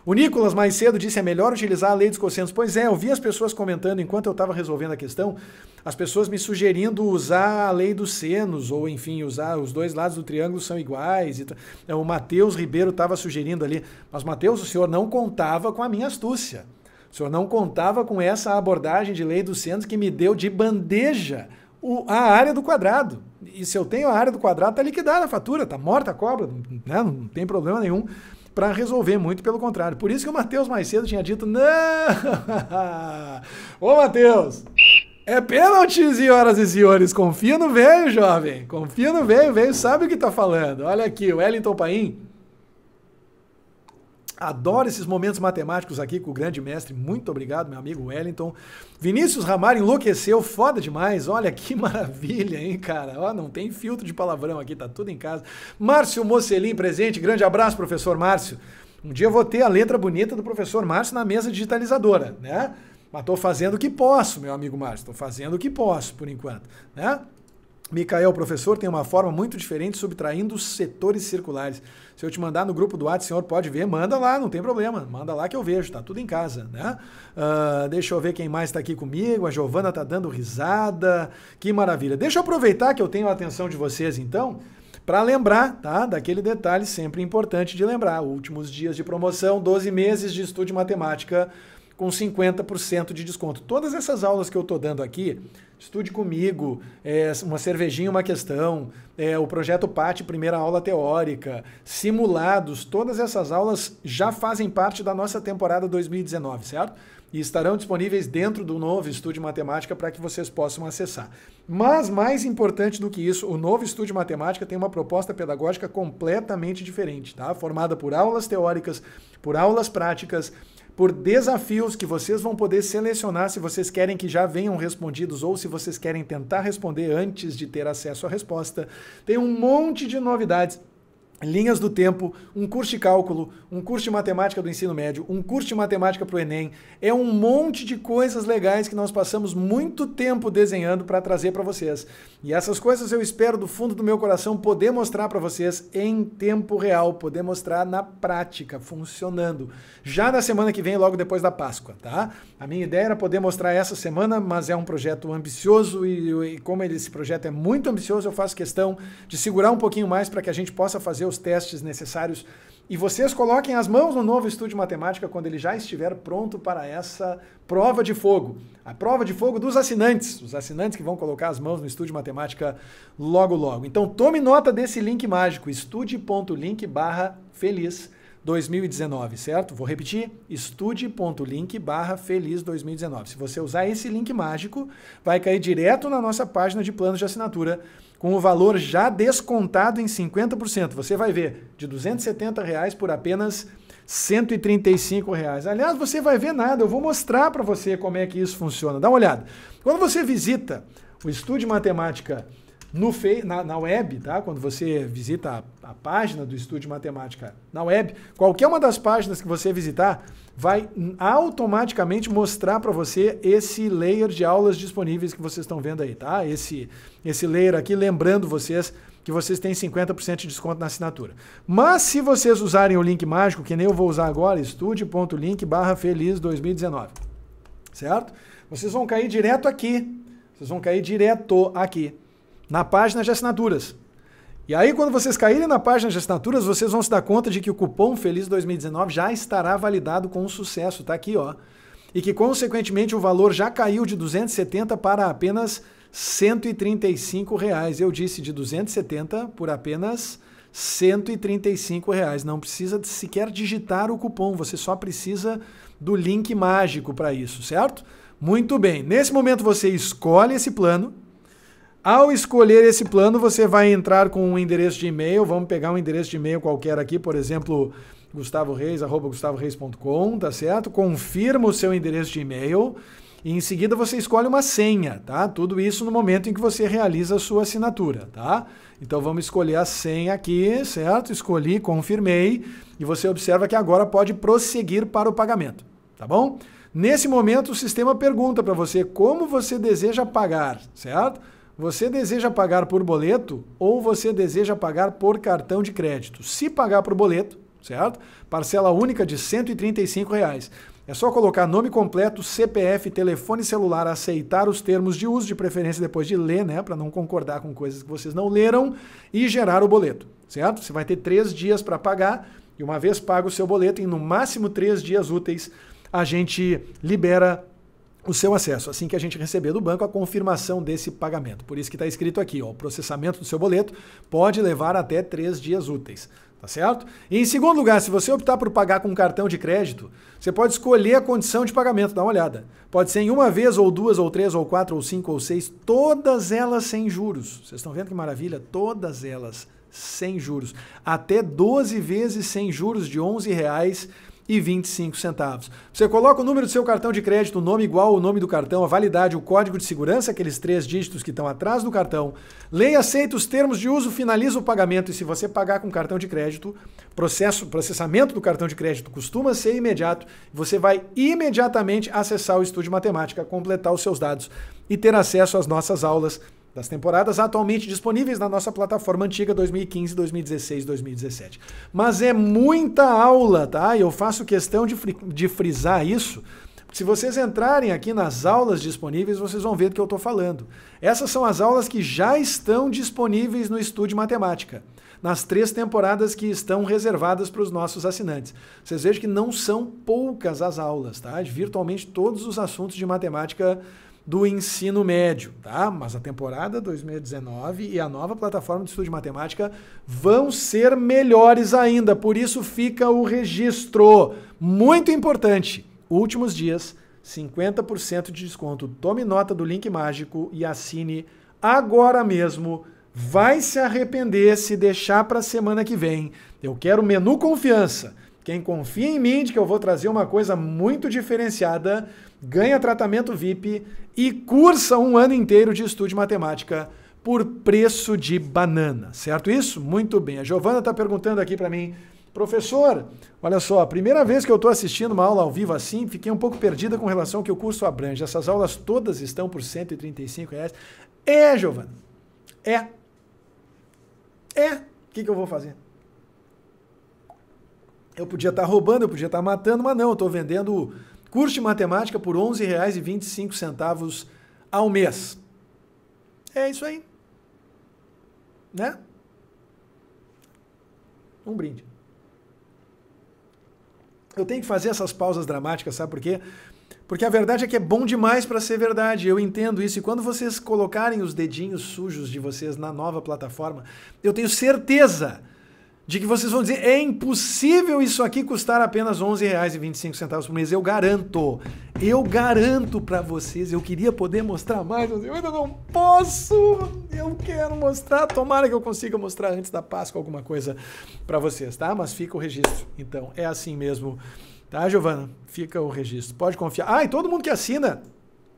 O Nicolas, mais cedo, disse é melhor utilizar a lei dos cossenos. Pois é, eu vi as pessoas comentando enquanto eu estava resolvendo a questão as pessoas me sugerindo usar a lei dos senos, ou enfim, usar os dois lados do triângulo são iguais. É, o Matheus Ribeiro estava sugerindo ali, mas Matheus, o senhor não contava com a minha astúcia. O senhor não contava com essa abordagem de lei dos senos que me deu de bandeja a área do quadrado. E se eu tenho a área do quadrado, está liquidada a fatura, está morta a cobra, né? não tem problema nenhum para resolver, muito pelo contrário. Por isso que o Matheus mais cedo tinha dito: não! Ô, Matheus! É pênalti, senhoras e senhores. Confia no veio, jovem. Confia no veio. Veio sabe o que tá falando. Olha aqui, o Wellington Paim. Adoro esses momentos matemáticos aqui com o grande mestre. Muito obrigado, meu amigo Wellington. Vinícius Ramalho enlouqueceu, foda demais. Olha que maravilha, hein, cara? Ó, não tem filtro de palavrão aqui, tá tudo em casa. Márcio Mocelin presente. Grande abraço, professor Márcio. Um dia eu vou ter a letra bonita do professor Márcio na mesa digitalizadora, né? Mas estou fazendo o que posso, meu amigo Márcio. Estou fazendo o que posso, por enquanto. Né? Micael, professor, tem uma forma muito diferente subtraindo os setores circulares. Se eu te mandar no grupo do WhatsApp, senhor pode ver, manda lá, não tem problema. Manda lá que eu vejo, tá tudo em casa, né? Uh, deixa eu ver quem mais está aqui comigo. A Giovana tá dando risada. Que maravilha. Deixa eu aproveitar que eu tenho a atenção de vocês, então, para lembrar, tá? Daquele detalhe sempre importante de lembrar. Últimos dias de promoção, 12 meses de estudo de matemática com 50% de desconto. Todas essas aulas que eu estou dando aqui, estude comigo, é, uma cervejinha, uma questão, é, o projeto PAT, primeira aula teórica, simulados, todas essas aulas já fazem parte da nossa temporada 2019, certo? E estarão disponíveis dentro do novo Estúdio Matemática para que vocês possam acessar. Mas, mais importante do que isso, o novo Estúdio Matemática tem uma proposta pedagógica completamente diferente, tá? Formada por aulas teóricas, por aulas práticas, por desafios que vocês vão poder selecionar se vocês querem que já venham respondidos ou se vocês querem tentar responder antes de ter acesso à resposta. Tem um monte de novidades Linhas do Tempo, um curso de cálculo, um curso de matemática do ensino médio, um curso de matemática para o Enem. É um monte de coisas legais que nós passamos muito tempo desenhando para trazer para vocês. E essas coisas eu espero do fundo do meu coração poder mostrar para vocês em tempo real, poder mostrar na prática, funcionando. Já na semana que vem, logo depois da Páscoa, tá? A minha ideia era poder mostrar essa semana, mas é um projeto ambicioso e, e como esse projeto é muito ambicioso, eu faço questão de segurar um pouquinho mais para que a gente possa fazer os testes necessários e vocês coloquem as mãos no novo estúdio matemática quando ele já estiver pronto para essa prova de fogo. A prova de fogo dos assinantes, os assinantes que vão colocar as mãos no estúdio matemática logo logo. Então tome nota desse link mágico, estude.link barra feliz 2019, certo? Vou repetir, estude.link barra feliz 2019. Se você usar esse link mágico, vai cair direto na nossa página de planos de assinatura com o valor já descontado em 50%. Você vai ver de 270 reais por apenas 135 reais. Aliás, você vai ver nada. Eu vou mostrar para você como é que isso funciona. Dá uma olhada. Quando você visita o Estúdio Matemática no na, na web, tá? quando você visita a, a página do Estúdio Matemática na web, qualquer uma das páginas que você visitar vai automaticamente mostrar para você esse layer de aulas disponíveis que vocês estão vendo aí, tá? Esse, esse layer aqui, lembrando vocês que vocês têm 50% de desconto na assinatura. Mas se vocês usarem o link mágico, que nem eu vou usar agora, estude.link barra feliz 2019, certo? Vocês vão cair direto aqui, vocês vão cair direto aqui na página de assinaturas. E aí, quando vocês caírem na página de assinaturas, vocês vão se dar conta de que o cupom Feliz 2019 já estará validado com sucesso, tá aqui, ó. E que, consequentemente, o valor já caiu de 270 para apenas 135 reais. Eu disse de 270 por apenas 135 reais. Não precisa sequer digitar o cupom, você só precisa do link mágico para isso, certo? Muito bem. Nesse momento você escolhe esse plano ao escolher esse plano, você vai entrar com um endereço de e-mail. Vamos pegar um endereço de e-mail qualquer aqui, por exemplo, gustavoreis, gustavoreis.com, tá certo? Confirma o seu endereço de e-mail e em seguida você escolhe uma senha, tá? Tudo isso no momento em que você realiza a sua assinatura, tá? Então vamos escolher a senha aqui, certo? Escolhi, confirmei e você observa que agora pode prosseguir para o pagamento, tá bom? Nesse momento o sistema pergunta para você como você deseja pagar, certo? Você deseja pagar por boleto ou você deseja pagar por cartão de crédito? Se pagar por boleto, certo? Parcela única de R$ 135. Reais. É só colocar nome completo, CPF, telefone celular, aceitar os termos de uso, de preferência depois de ler, né? Para não concordar com coisas que vocês não leram e gerar o boleto, certo? Você vai ter três dias para pagar e uma vez pago o seu boleto, em no máximo três dias úteis, a gente libera o seu acesso assim que a gente receber do banco a confirmação desse pagamento. Por isso que está escrito aqui, ó, o processamento do seu boleto pode levar até três dias úteis. Tá certo? E em segundo lugar, se você optar por pagar com cartão de crédito, você pode escolher a condição de pagamento, dá uma olhada. Pode ser em uma vez, ou duas, ou três, ou quatro, ou cinco, ou seis, todas elas sem juros. Vocês estão vendo que maravilha? Todas elas sem juros. Até 12 vezes sem juros de R$ reais e 25 centavos. Você coloca o número do seu cartão de crédito, o nome igual o nome do cartão, a validade, o código de segurança, aqueles três dígitos que estão atrás do cartão. Leia, aceita os termos de uso, finaliza o pagamento e se você pagar com cartão de crédito, processo, processamento do cartão de crédito costuma ser imediato. Você vai imediatamente acessar o Estúdio Matemática, completar os seus dados e ter acesso às nossas aulas das temporadas atualmente disponíveis na nossa plataforma antiga 2015, 2016, 2017. Mas é muita aula, tá? E eu faço questão de, fri de frisar isso. Se vocês entrarem aqui nas aulas disponíveis, vocês vão ver do que eu estou falando. Essas são as aulas que já estão disponíveis no Estúdio Matemática, nas três temporadas que estão reservadas para os nossos assinantes. Vocês vejam que não são poucas as aulas, tá? Virtualmente todos os assuntos de matemática do ensino médio, tá? Mas a temporada 2019 e a nova plataforma de estudo de matemática vão ser melhores ainda. Por isso fica o registro. Muito importante. Últimos dias, 50% de desconto. Tome nota do link mágico e assine agora mesmo. Vai se arrepender se deixar para a semana que vem. Eu quero menu confiança. Quem confia em mim de que eu vou trazer uma coisa muito diferenciada ganha tratamento VIP e cursa um ano inteiro de estudo de matemática por preço de banana, certo isso? Muito bem. A Giovana está perguntando aqui para mim, professor, olha só, primeira vez que eu estou assistindo uma aula ao vivo assim, fiquei um pouco perdida com relação ao que o curso abrange. Essas aulas todas estão por 135 reais. É, Giovana, é. É. O que, que eu vou fazer? Eu podia estar tá roubando, eu podia estar tá matando, mas não, eu estou vendendo Curso de matemática por R$ 11,25 ao mês. É isso aí. Né? Um brinde. Eu tenho que fazer essas pausas dramáticas, sabe por quê? Porque a verdade é que é bom demais para ser verdade. Eu entendo isso. E quando vocês colocarem os dedinhos sujos de vocês na nova plataforma, eu tenho certeza de que vocês vão dizer é impossível isso aqui custar apenas R$ 11,25 por mês. Eu garanto. Eu garanto para vocês. Eu queria poder mostrar mais, mas eu ainda não posso. Eu quero mostrar. Tomara que eu consiga mostrar antes da Páscoa alguma coisa para vocês, tá? Mas fica o registro. Então, é assim mesmo. Tá, Giovana? Fica o registro. Pode confiar. Ah, e todo mundo que assina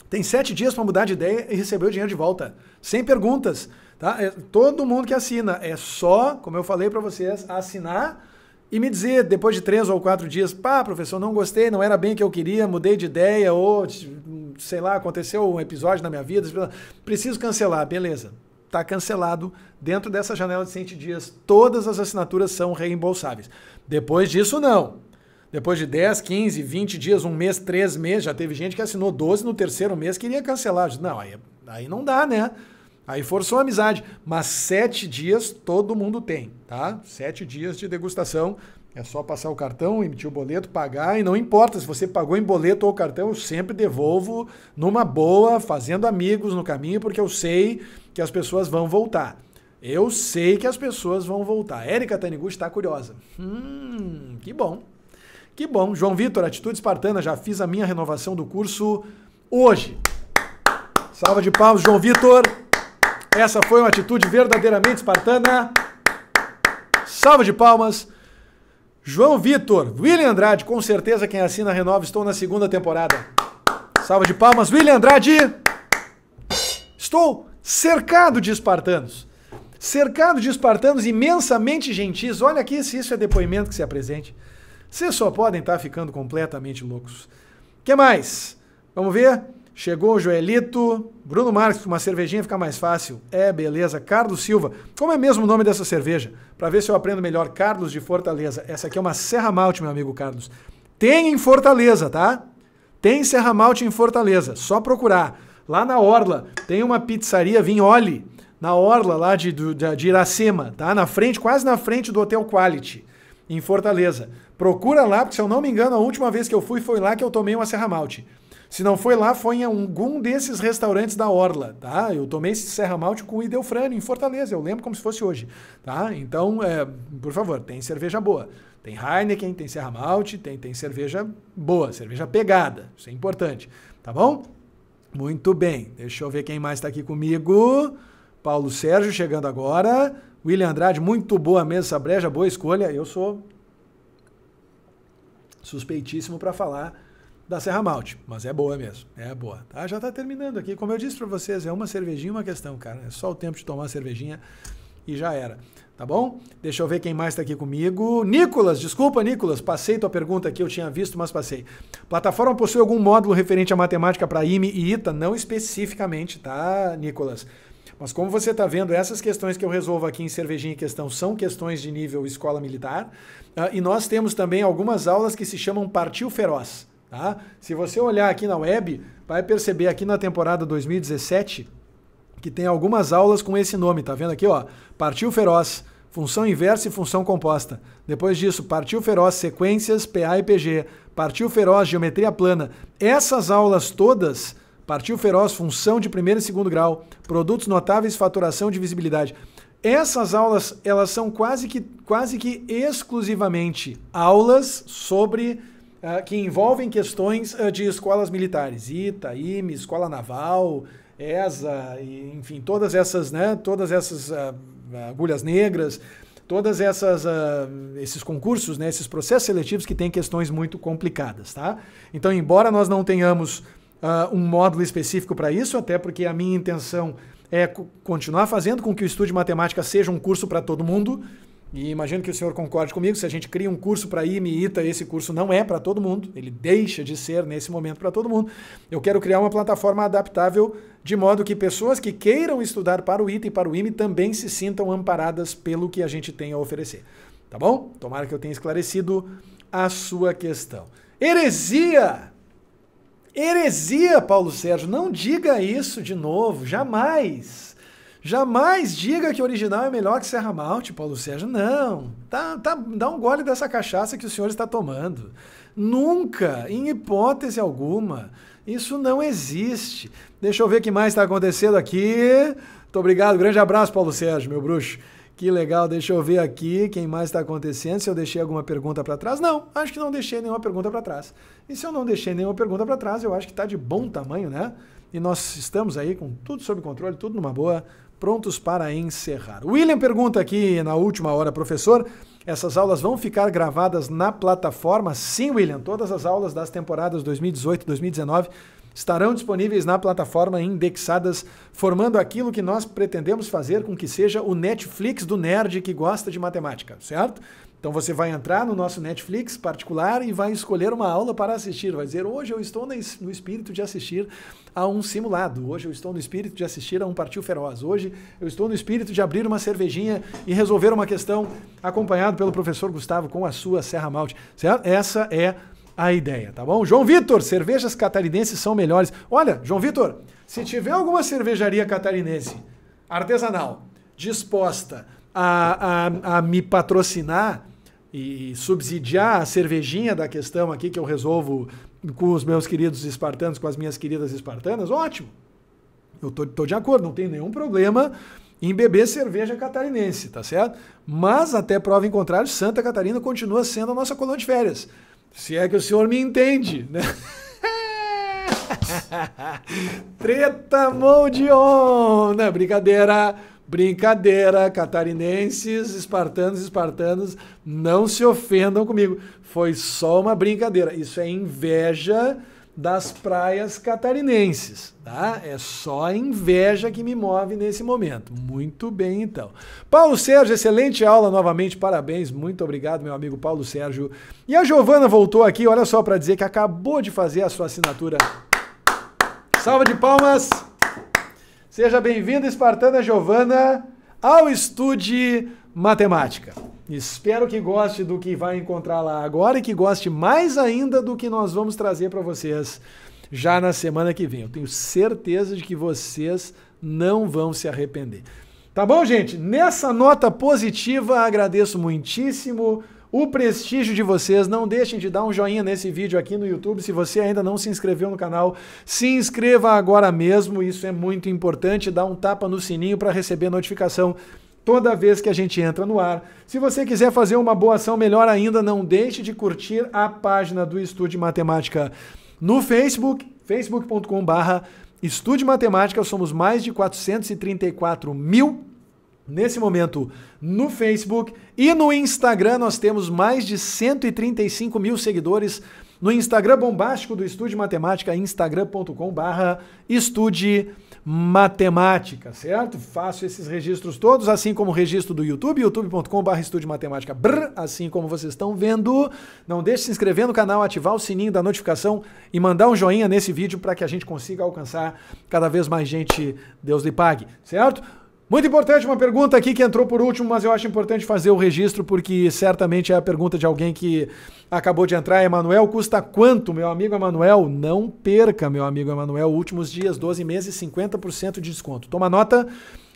tem sete dias para mudar de ideia e receber o dinheiro de volta. Sem perguntas. Tá? É, todo mundo que assina. É só, como eu falei para vocês, assinar e me dizer, depois de três ou quatro dias, pá, professor, não gostei, não era bem o que eu queria, mudei de ideia, ou sei lá, aconteceu um episódio na minha vida, preciso cancelar, beleza. Está cancelado dentro dessa janela de 100 dias. Todas as assinaturas são reembolsáveis. Depois disso, não. Depois de 10, 15, 20 dias, um mês, três meses, já teve gente que assinou 12 no terceiro mês, queria cancelar. Não, aí, aí não dá, né? Aí forçou a amizade. Mas sete dias todo mundo tem, tá? Sete dias de degustação. É só passar o cartão, emitir o boleto, pagar e não importa se você pagou em boleto ou cartão, eu sempre devolvo numa boa, fazendo amigos no caminho, porque eu sei que as pessoas vão voltar. Eu sei que as pessoas vão voltar. Érica Taniguchi está curiosa. Hum, que bom. Que bom. João Vitor, Atitude Espartana, já fiz a minha renovação do curso hoje. Salva de palmas, João Vitor. Essa foi uma atitude verdadeiramente espartana. Salva de palmas. João Vitor, William Andrade, com certeza quem assina Renova, estou na segunda temporada. Salva de palmas, William Andrade. Estou cercado de espartanos. Cercado de espartanos imensamente gentis. Olha aqui se isso é depoimento que se apresente. Vocês só podem estar ficando completamente loucos. O que mais? Vamos ver? Chegou o Joelito, Bruno Marques, uma cervejinha fica mais fácil. É, beleza. Carlos Silva, como é mesmo o nome dessa cerveja? Para ver se eu aprendo melhor. Carlos de Fortaleza. Essa aqui é uma Serra Malte, meu amigo Carlos. Tem em Fortaleza, tá? Tem Serra Malte em Fortaleza. Só procurar. Lá na Orla tem uma pizzaria Vinholi, na Orla lá de, de, de Iracema, tá? Na frente, quase na frente do Hotel Quality, em Fortaleza. Procura lá, porque se eu não me engano, a última vez que eu fui foi lá que eu tomei uma Serra Malte. Se não foi lá, foi em algum desses restaurantes da Orla, tá? Eu tomei esse Serra Malte com o Idelfrano, em Fortaleza, eu lembro como se fosse hoje, tá? Então, é, por favor, tem cerveja boa. Tem Heineken, tem Serra Malte, tem, tem cerveja boa, cerveja pegada, isso é importante, tá bom? Muito bem, deixa eu ver quem mais está aqui comigo. Paulo Sérgio chegando agora. William Andrade, muito boa mesa essa breja, boa escolha. Eu sou suspeitíssimo para falar da Serra Malte, mas é boa mesmo, é boa. Tá? Já está terminando aqui. Como eu disse para vocês, é uma cervejinha uma questão, cara. É só o tempo de tomar a cervejinha e já era. Tá bom? Deixa eu ver quem mais está aqui comigo. Nicolas, desculpa, Nicolas, passei tua pergunta aqui, eu tinha visto, mas passei. Plataforma possui algum módulo referente à matemática para IME e ITA? Não especificamente, tá, Nicolas? Mas como você está vendo, essas questões que eu resolvo aqui em Cervejinha em Questão são questões de nível escola militar. Ah, e nós temos também algumas aulas que se chamam Partiu Feroz. Tá? Se você olhar aqui na web, vai perceber aqui na temporada 2017 que tem algumas aulas com esse nome, tá vendo aqui, ó? Partiu feroz, função inversa e função composta. Depois disso, partiu feroz, sequências, PA e PG, partiu feroz, geometria plana. Essas aulas todas, partiu feroz, função de primeiro e segundo grau, produtos notáveis, faturação, divisibilidade. Essas aulas, elas são quase que quase que exclusivamente aulas sobre uh, que envolvem questões uh, de escolas militares, ITA, IME, Escola Naval, ESA, e, enfim, todas essas, né, todas essas uh, agulhas negras, todas essas esses concursos, né, esses processos seletivos que têm questões muito complicadas, tá? Então, embora nós não tenhamos um módulo específico para isso, até porque a minha intenção é continuar fazendo com que o estudo de matemática seja um curso para todo mundo, e imagino que o senhor concorde comigo, se a gente cria um curso para IME ITA, esse curso não é para todo mundo, ele deixa de ser nesse momento para todo mundo. Eu quero criar uma plataforma adaptável de modo que pessoas que queiram estudar para o ITA e para o IME também se sintam amparadas pelo que a gente tem a oferecer. Tá bom? Tomara que eu tenha esclarecido a sua questão. Heresia! Heresia, Paulo Sérgio, não diga isso de novo, jamais. Jamais diga que original é melhor que Serra Malte, Paulo Sérgio. Não. Tá, tá, dá um gole dessa cachaça que o senhor está tomando. Nunca, em hipótese alguma. Isso não existe. Deixa eu ver o que mais está acontecendo aqui. Muito obrigado. Grande abraço, Paulo Sérgio, meu bruxo. Que legal, deixa eu ver aqui quem mais está acontecendo, se eu deixei alguma pergunta para trás. Não, acho que não deixei nenhuma pergunta para trás. E se eu não deixei nenhuma pergunta para trás, eu acho que está de bom tamanho, né? E nós estamos aí com tudo sob controle, tudo numa boa prontos para encerrar. William pergunta aqui na última hora, professor, essas aulas vão ficar gravadas na plataforma? Sim, William, todas as aulas das temporadas 2018 e 2019 estarão disponíveis na plataforma indexadas, formando aquilo que nós pretendemos fazer com que seja o Netflix do nerd que gosta de matemática, certo? Então você vai entrar no nosso Netflix particular e vai escolher uma aula para assistir. Vai dizer, hoje eu estou no espírito de assistir a um simulado, hoje eu estou no espírito de assistir a um partiu feroz, hoje eu estou no espírito de abrir uma cervejinha e resolver uma questão, acompanhado pelo professor Gustavo com a sua Serra Malte. Certo? Essa é a ideia, tá bom? João Vitor, cervejas catarinenses são melhores. Olha, João Vitor, se tiver alguma cervejaria catarinense artesanal disposta a, a, a me patrocinar, e subsidiar a cervejinha da questão aqui que eu resolvo com os meus queridos espartanos, com as minhas queridas espartanas, ótimo. Eu tô, tô de acordo, não tem nenhum problema em beber cerveja catarinense, tá certo? Mas, até prova em contrário, Santa Catarina continua sendo a nossa colônia de férias. Se é que o senhor me entende, né? Treta mão de onda, brincadeira. Brincadeira, catarinenses, espartanos, espartanos, não se ofendam comigo. Foi só uma brincadeira. Isso é inveja das praias catarinenses, tá? É só a inveja que me move nesse momento. Muito bem, então. Paulo Sérgio, excelente aula novamente, parabéns, muito obrigado, meu amigo Paulo Sérgio. E a Giovana voltou aqui, olha só, para dizer que acabou de fazer a sua assinatura. Salva de palmas! Seja bem-vinda, espartana Giovana, ao Estude Matemática. Espero que goste do que vai encontrar lá agora e que goste mais ainda do que nós vamos trazer para vocês já na semana que vem. Eu tenho certeza de que vocês não vão se arrepender. Tá bom, gente? Nessa nota positiva, agradeço muitíssimo o prestígio de vocês. Não deixem de dar um joinha nesse vídeo aqui no YouTube. Se você ainda não se inscreveu no canal, se inscreva agora mesmo. Isso é muito importante. Dá um tapa no sininho para receber notificação toda vez que a gente entra no ar. Se você quiser fazer uma boa ação melhor ainda, não deixe de curtir a página do Estúdio Matemática no Facebook, facebook.com/barra Estúdio Matemática. Somos mais de 434 mil nesse momento no Facebook e no Instagram. Nós temos mais de 135 mil seguidores no Instagram bombástico do Estúdio Matemática, instagram.com/barra Estude Matemática, certo? Faço esses registros todos, assim como o registro do YouTube, youtube.com/barra Matemática, assim como vocês estão vendo. Não deixe de se inscrever no canal, ativar o sininho da notificação e mandar um joinha nesse vídeo para que a gente consiga alcançar cada vez mais gente. Deus lhe pague, certo? Muito importante uma pergunta aqui que entrou por último, mas eu acho importante fazer o registro porque certamente é a pergunta de alguém que acabou de entrar. Emanuel, custa quanto, meu amigo Emanuel? Não perca, meu amigo Emanuel, últimos dias, 12 meses, 50% de desconto. Toma nota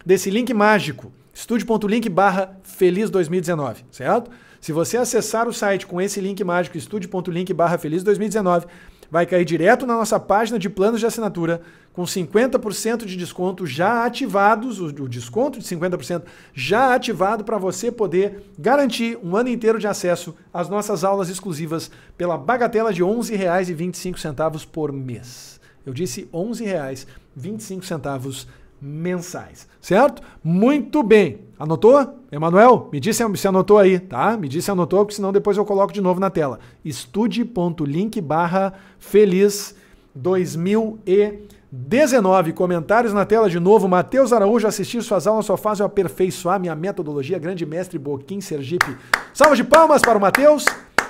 desse link mágico, estude.link barra feliz 2019, certo? Se você acessar o site com esse link mágico, estude.link barra feliz 2019, vai cair direto na nossa página de planos de assinatura com 50% de desconto já ativados, o desconto de 50% já ativado para você poder garantir um ano inteiro de acesso às nossas aulas exclusivas pela bagatela de R$ 11,25 por mês. Eu disse R$ 11,25 mensais, certo? Muito bem. Anotou? Emanuel, me disse se anotou aí, tá? Me disse se anotou, porque senão depois eu coloco de novo na tela. estude.link barra feliz 2019. Comentários na tela de novo. Matheus Araújo, assistir suas aulas só faz eu aperfeiçoar minha metodologia. Grande mestre Boquim Sergipe. Salve de palmas para o Matheus.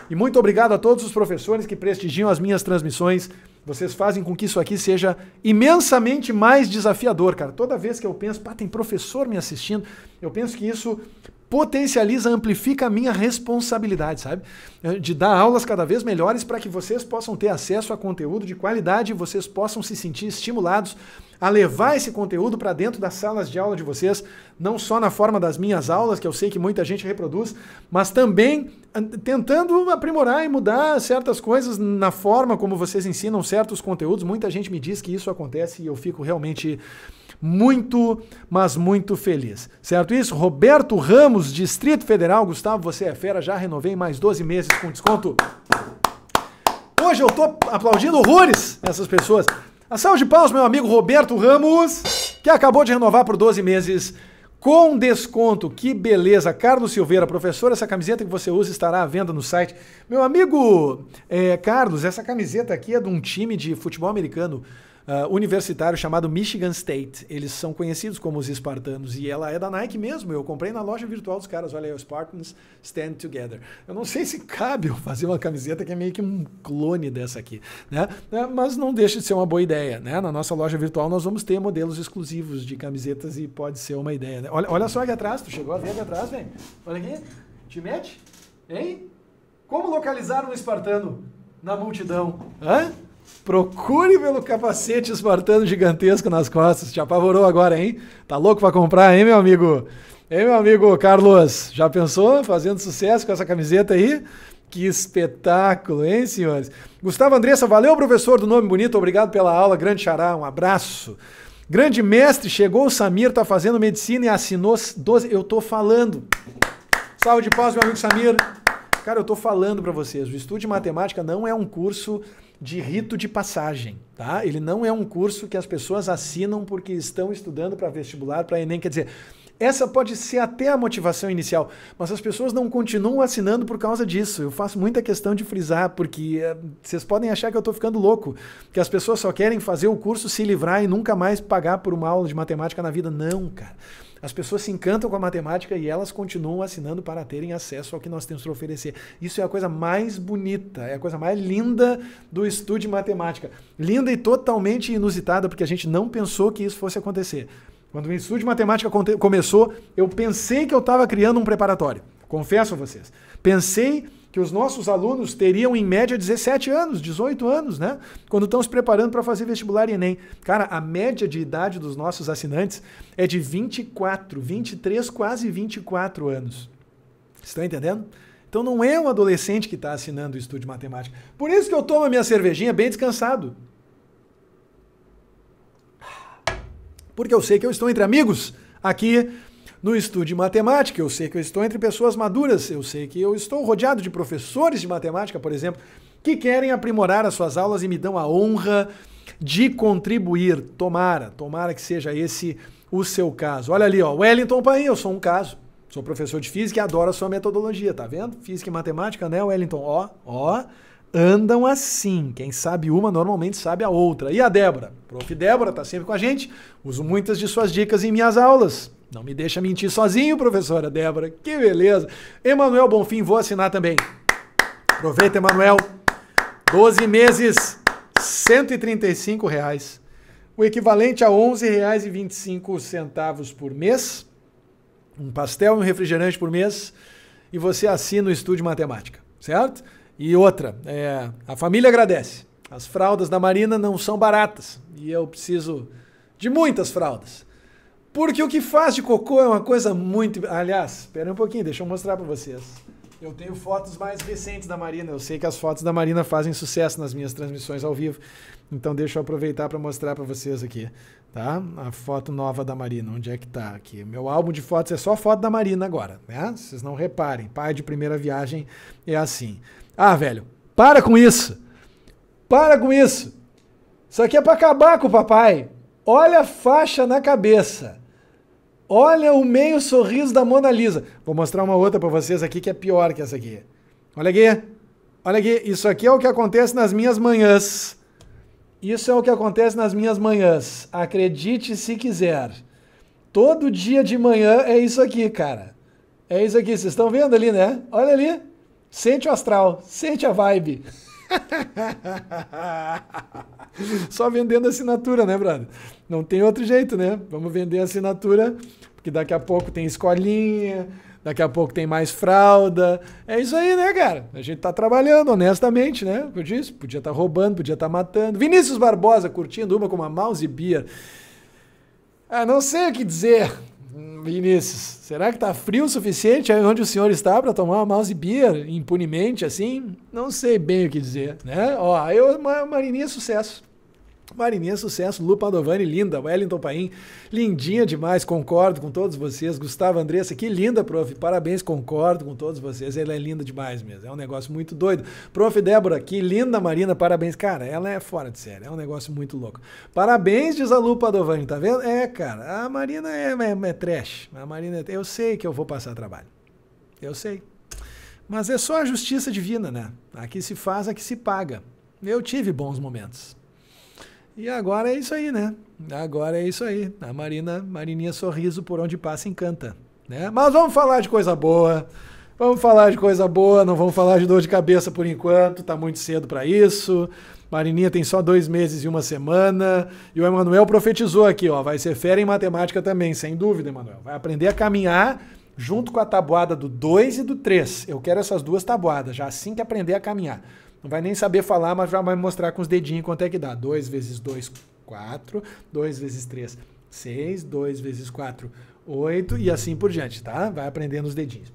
E muito obrigado a todos os professores que prestigiam as minhas transmissões vocês fazem com que isso aqui seja imensamente mais desafiador, cara. Toda vez que eu penso, pá, tem professor me assistindo, eu penso que isso potencializa, amplifica a minha responsabilidade, sabe? Eh, de dar aulas cada vez melhores para que vocês possam ter acesso a conteúdo de qualidade, vocês possam se sentir estimulados a levar esse conteúdo para dentro das salas de aula de vocês, não só na forma das minhas aulas, que eu sei que muita gente reproduz, mas também tentando aprimorar e mudar certas coisas na forma como vocês ensinam certos conteúdos. Muita gente me diz que isso acontece e eu fico realmente muito, mas muito feliz. Certo isso? Roberto Ramos, Distrito Federal. Gustavo, você é fera, já renovei mais 12 meses com desconto. Hoje eu estou aplaudindo horrores essas pessoas. A salva de paus, meu amigo Roberto Ramos, que acabou de renovar por 12 meses com desconto. Que beleza! Carlos Silveira, professor, essa camiseta que você usa estará à venda no site. Meu amigo é, Carlos, essa camiseta aqui é de um time de futebol americano uh, ah, universitário chamado Michigan State. Eles são conhecidos como os espartanos e ela é da Nike mesmo. Eu comprei na loja virtual dos caras. Olha aí, Spartans Stand Together. Eu não sei se cabe eu fazer uma camiseta que é meio que um clone dessa aqui, né? Ah, mas não deixa de ser uma boa ideia, né? Na nossa loja virtual nós vamos ter modelos exclusivos de camisetas e pode ser uma ideia. Né? Olha, olha só aqui atrás, tu chegou a ver aqui atrás, vem. Olha aqui, te mete, hein? Como localizar um espartano na multidão? Hã? Procure pelo capacete espartano gigantesco nas costas. Te apavorou agora, hein? Tá louco pra comprar, hein, meu amigo? Hein, meu amigo Carlos? Já pensou fazendo sucesso com essa camiseta aí? Que espetáculo, hein, senhores? Gustavo Andressa, valeu, professor do nome bonito. Obrigado pela aula. Grande xará, um abraço. Grande mestre, chegou o Samir, tá fazendo medicina e assinou 12. Eu tô falando. Salve de paz, meu amigo Samir. Cara, eu tô falando para vocês, o estudo de matemática não é um curso de rito de passagem, tá? Ele não é um curso que as pessoas assinam porque estão estudando para vestibular, para ENEM, quer dizer, essa pode ser até a motivação inicial, mas as pessoas não continuam assinando por causa disso. Eu faço muita questão de frisar, porque eh, vocês podem achar que eu estou ficando louco, que as pessoas só querem fazer o curso, se livrar e nunca mais pagar por uma aula de matemática na vida. Não, cara. As pessoas se encantam com a matemática e elas continuam assinando para terem acesso ao que nós temos para oferecer. Isso é a coisa mais bonita, é a coisa mais linda do estudo de matemática. Linda e totalmente inusitada, porque a gente não pensou que isso fosse acontecer. Quando o estudo de matemática começou, eu pensei que eu estava criando um preparatório. Confesso a vocês. Pensei que os nossos alunos teriam em média 17 anos, 18 anos, né? Quando estão se preparando para fazer vestibular e Enem. Cara, a média de idade dos nossos assinantes é de 24, 23, quase 24 anos. Estão entendendo? Então não é um adolescente que está assinando o estudo de matemática. Por isso que eu tomo a minha cervejinha bem descansado. Porque eu sei que eu estou entre amigos aqui no estudo de matemática, eu sei que eu estou entre pessoas maduras, eu sei que eu estou rodeado de professores de matemática, por exemplo, que querem aprimorar as suas aulas e me dão a honra de contribuir. Tomara, tomara que seja esse o seu caso. Olha ali, ó, Wellington Paim, eu sou um caso. Sou professor de física e adoro a sua metodologia, tá vendo? Física e matemática, né, Wellington? Ó, ó, andam assim. Quem sabe uma normalmente sabe a outra. E a Débora? Prof. Débora tá sempre com a gente. Uso muitas de suas dicas em minhas aulas. Não me deixa mentir sozinho, professora Débora. Que beleza. Emanuel Bonfim, vou assinar também. Aproveita, Emanuel. 12 meses, R$ reais. O equivalente a R$ 11,25 por mês. Um pastel e um refrigerante por mês. E você assina o Estúdio Matemática, certo? E outra, é, a família agradece. As fraldas da Marina não são baratas. E eu preciso de muitas fraldas. Porque o que faz de cocô é uma coisa muito. Aliás, espera um pouquinho, deixa eu mostrar para vocês. Eu tenho fotos mais recentes da Marina. Eu sei que as fotos da Marina fazem sucesso nas minhas transmissões ao vivo. Então deixa eu aproveitar para mostrar para vocês aqui, tá? A foto nova da Marina, onde é que tá aqui? Meu álbum de fotos é só foto da Marina agora, né? Vocês não reparem. Pai de primeira viagem é assim. Ah, velho, para com isso. Para com isso. Isso aqui é para acabar com o papai. Olha a faixa na cabeça. Olha o meio sorriso da Mona Lisa. Vou mostrar uma outra para vocês aqui que é pior que essa aqui. Olha aqui. Olha aqui. Isso aqui é o que acontece nas minhas manhãs. Isso é o que acontece nas minhas manhãs. Acredite se quiser. Todo dia de manhã é isso aqui, cara. É isso aqui. Vocês estão vendo ali, né? Olha ali. Sente o astral. Sente a vibe. Só vendendo assinatura, né, brother? Não tem outro jeito, né? Vamos vender assinatura, porque daqui a pouco tem escolinha, daqui a pouco tem mais fralda. É isso aí, né, cara? A gente tá trabalhando honestamente, né? Eu disse, podia estar tá roubando, podia estar tá matando. Vinícius Barbosa curtindo uma com uma mouse e bia. Ah, não sei o que dizer. Vinícius, será que está frio o suficiente aí onde o senhor está para tomar uma mouse beer impunemente assim? Não sei bem o que dizer, né? Ó, eu, Marini é sucesso. Marininha, sucesso. Lu Padovani, linda. Wellington Paim, lindinha demais. Concordo com todos vocês. Gustavo Andressa, que linda, prof. Parabéns, concordo com todos vocês. Ela é linda demais mesmo. É um negócio muito doido. Prof. Débora, que linda, Marina. Parabéns. Cara, ela é fora de série. É um negócio muito louco. Parabéns, diz a Lu Padovani. Tá vendo? É, cara. A Marina é, é, é trash. A Marina, é... eu sei que eu vou passar trabalho. Eu sei. Mas é só a justiça divina, né? A que se faz, a que se paga. Eu tive bons momentos. E agora é isso aí, né? Agora é isso aí. A Marina, Marininha Sorriso, por onde passa, encanta. Né? Mas vamos falar de coisa boa. Vamos falar de coisa boa, não vamos falar de dor de cabeça por enquanto, tá muito cedo para isso. Marininha tem só dois meses e uma semana. E o Emanuel profetizou aqui, ó. Vai ser fera em matemática também, sem dúvida, Emanuel. Vai aprender a caminhar junto com a tabuada do 2 e do 3. Eu quero essas duas tabuadas, já assim que aprender a caminhar. Não vai nem saber falar, mas já vai mostrar com os dedinhos quanto é que dá. 2 vezes 2, 4. 2 vezes 3, 6. 2 vezes 4, 8. E assim por diante, tá? Vai aprendendo os dedinhos.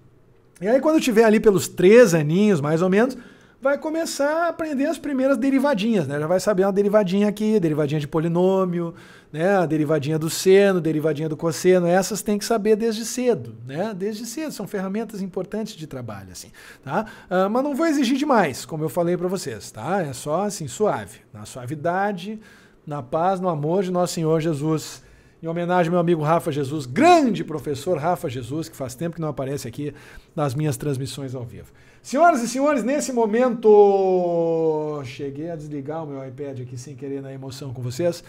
E aí, quando tiver ali pelos três aninhos, mais ou menos, vai começar a aprender as primeiras derivadinhas, né? Já vai saber uma derivadinha aqui, derivadinha de polinômio, né? A derivadinha do seno, derivadinha do cosseno, essas tem que saber desde cedo, né? Desde cedo, são ferramentas importantes de trabalho, assim, tá? Ah, mas não vou exigir demais, como eu falei para vocês, tá? É só, assim, suave, na suavidade, na paz, no amor de nosso Senhor Jesus em homenagem ao meu amigo Rafa Jesus, grande professor Rafa Jesus, que faz tempo que não aparece aqui nas minhas transmissões ao vivo. Senhoras e senhores, nesse momento. Cheguei a desligar o meu iPad aqui sem querer na emoção com vocês.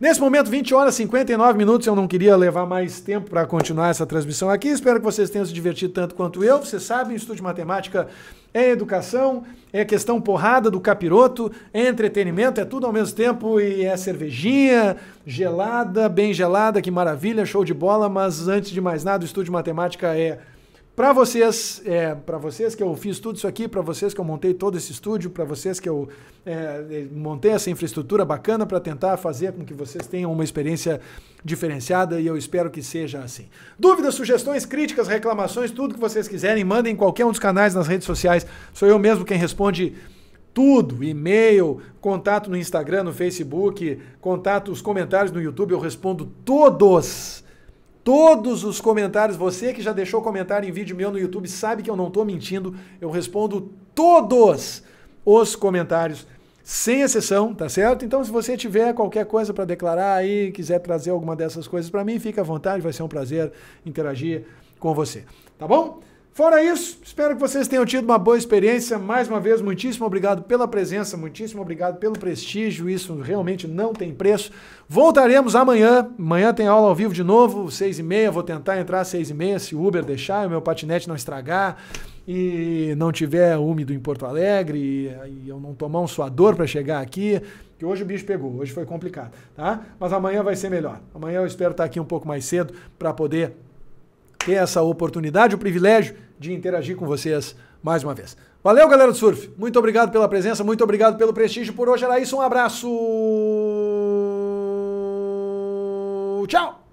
Nesse momento, 20 horas e 59 minutos. Eu não queria levar mais tempo para continuar essa transmissão aqui. Espero que vocês tenham se divertido tanto quanto eu. Vocês sabem, estudo de matemática é educação, é questão porrada do capiroto, é entretenimento, é tudo ao mesmo tempo e é cervejinha gelada, bem gelada, que maravilha, show de bola. Mas antes de mais nada, o estudo de matemática é para vocês, é, para vocês que eu fiz tudo isso aqui, para vocês que eu montei todo esse estúdio, para vocês que eu é, é, montei essa infraestrutura bacana para tentar fazer com que vocês tenham uma experiência diferenciada e eu espero que seja assim. Dúvidas, sugestões, críticas, reclamações, tudo que vocês quiserem, mandem em qualquer um dos canais nas redes sociais. Sou eu mesmo quem responde tudo, e-mail, contato no Instagram, no Facebook, contato, os comentários no YouTube, eu respondo todos todos os comentários. Você que já deixou comentário em vídeo meu no YouTube sabe que eu não estou mentindo. Eu respondo todos os comentários, sem exceção, tá certo? Então, se você tiver qualquer coisa para declarar aí, quiser trazer alguma dessas coisas para mim, fica à vontade, vai ser um prazer interagir com você, tá bom? Fora isso, espero que vocês tenham tido uma boa experiência. Mais uma vez, muitíssimo obrigado pela presença, muitíssimo obrigado pelo prestígio. Isso realmente não tem preço. Voltaremos amanhã. Amanhã tem aula ao vivo de novo, seis e meia. Vou tentar entrar às seis e meia, se o Uber deixar, o meu patinete não estragar e não tiver úmido em Porto Alegre e, eu não tomar um suador para chegar aqui, que hoje o bicho pegou, hoje foi complicado, tá? Mas amanhã vai ser melhor. Amanhã eu espero estar aqui um pouco mais cedo para poder ter essa oportunidade, o privilégio de interagir com vocês mais uma vez. Valeu, galera do surf. Muito obrigado pela presença, muito obrigado pelo prestígio. Por hoje era isso. Um abraço. Tchau.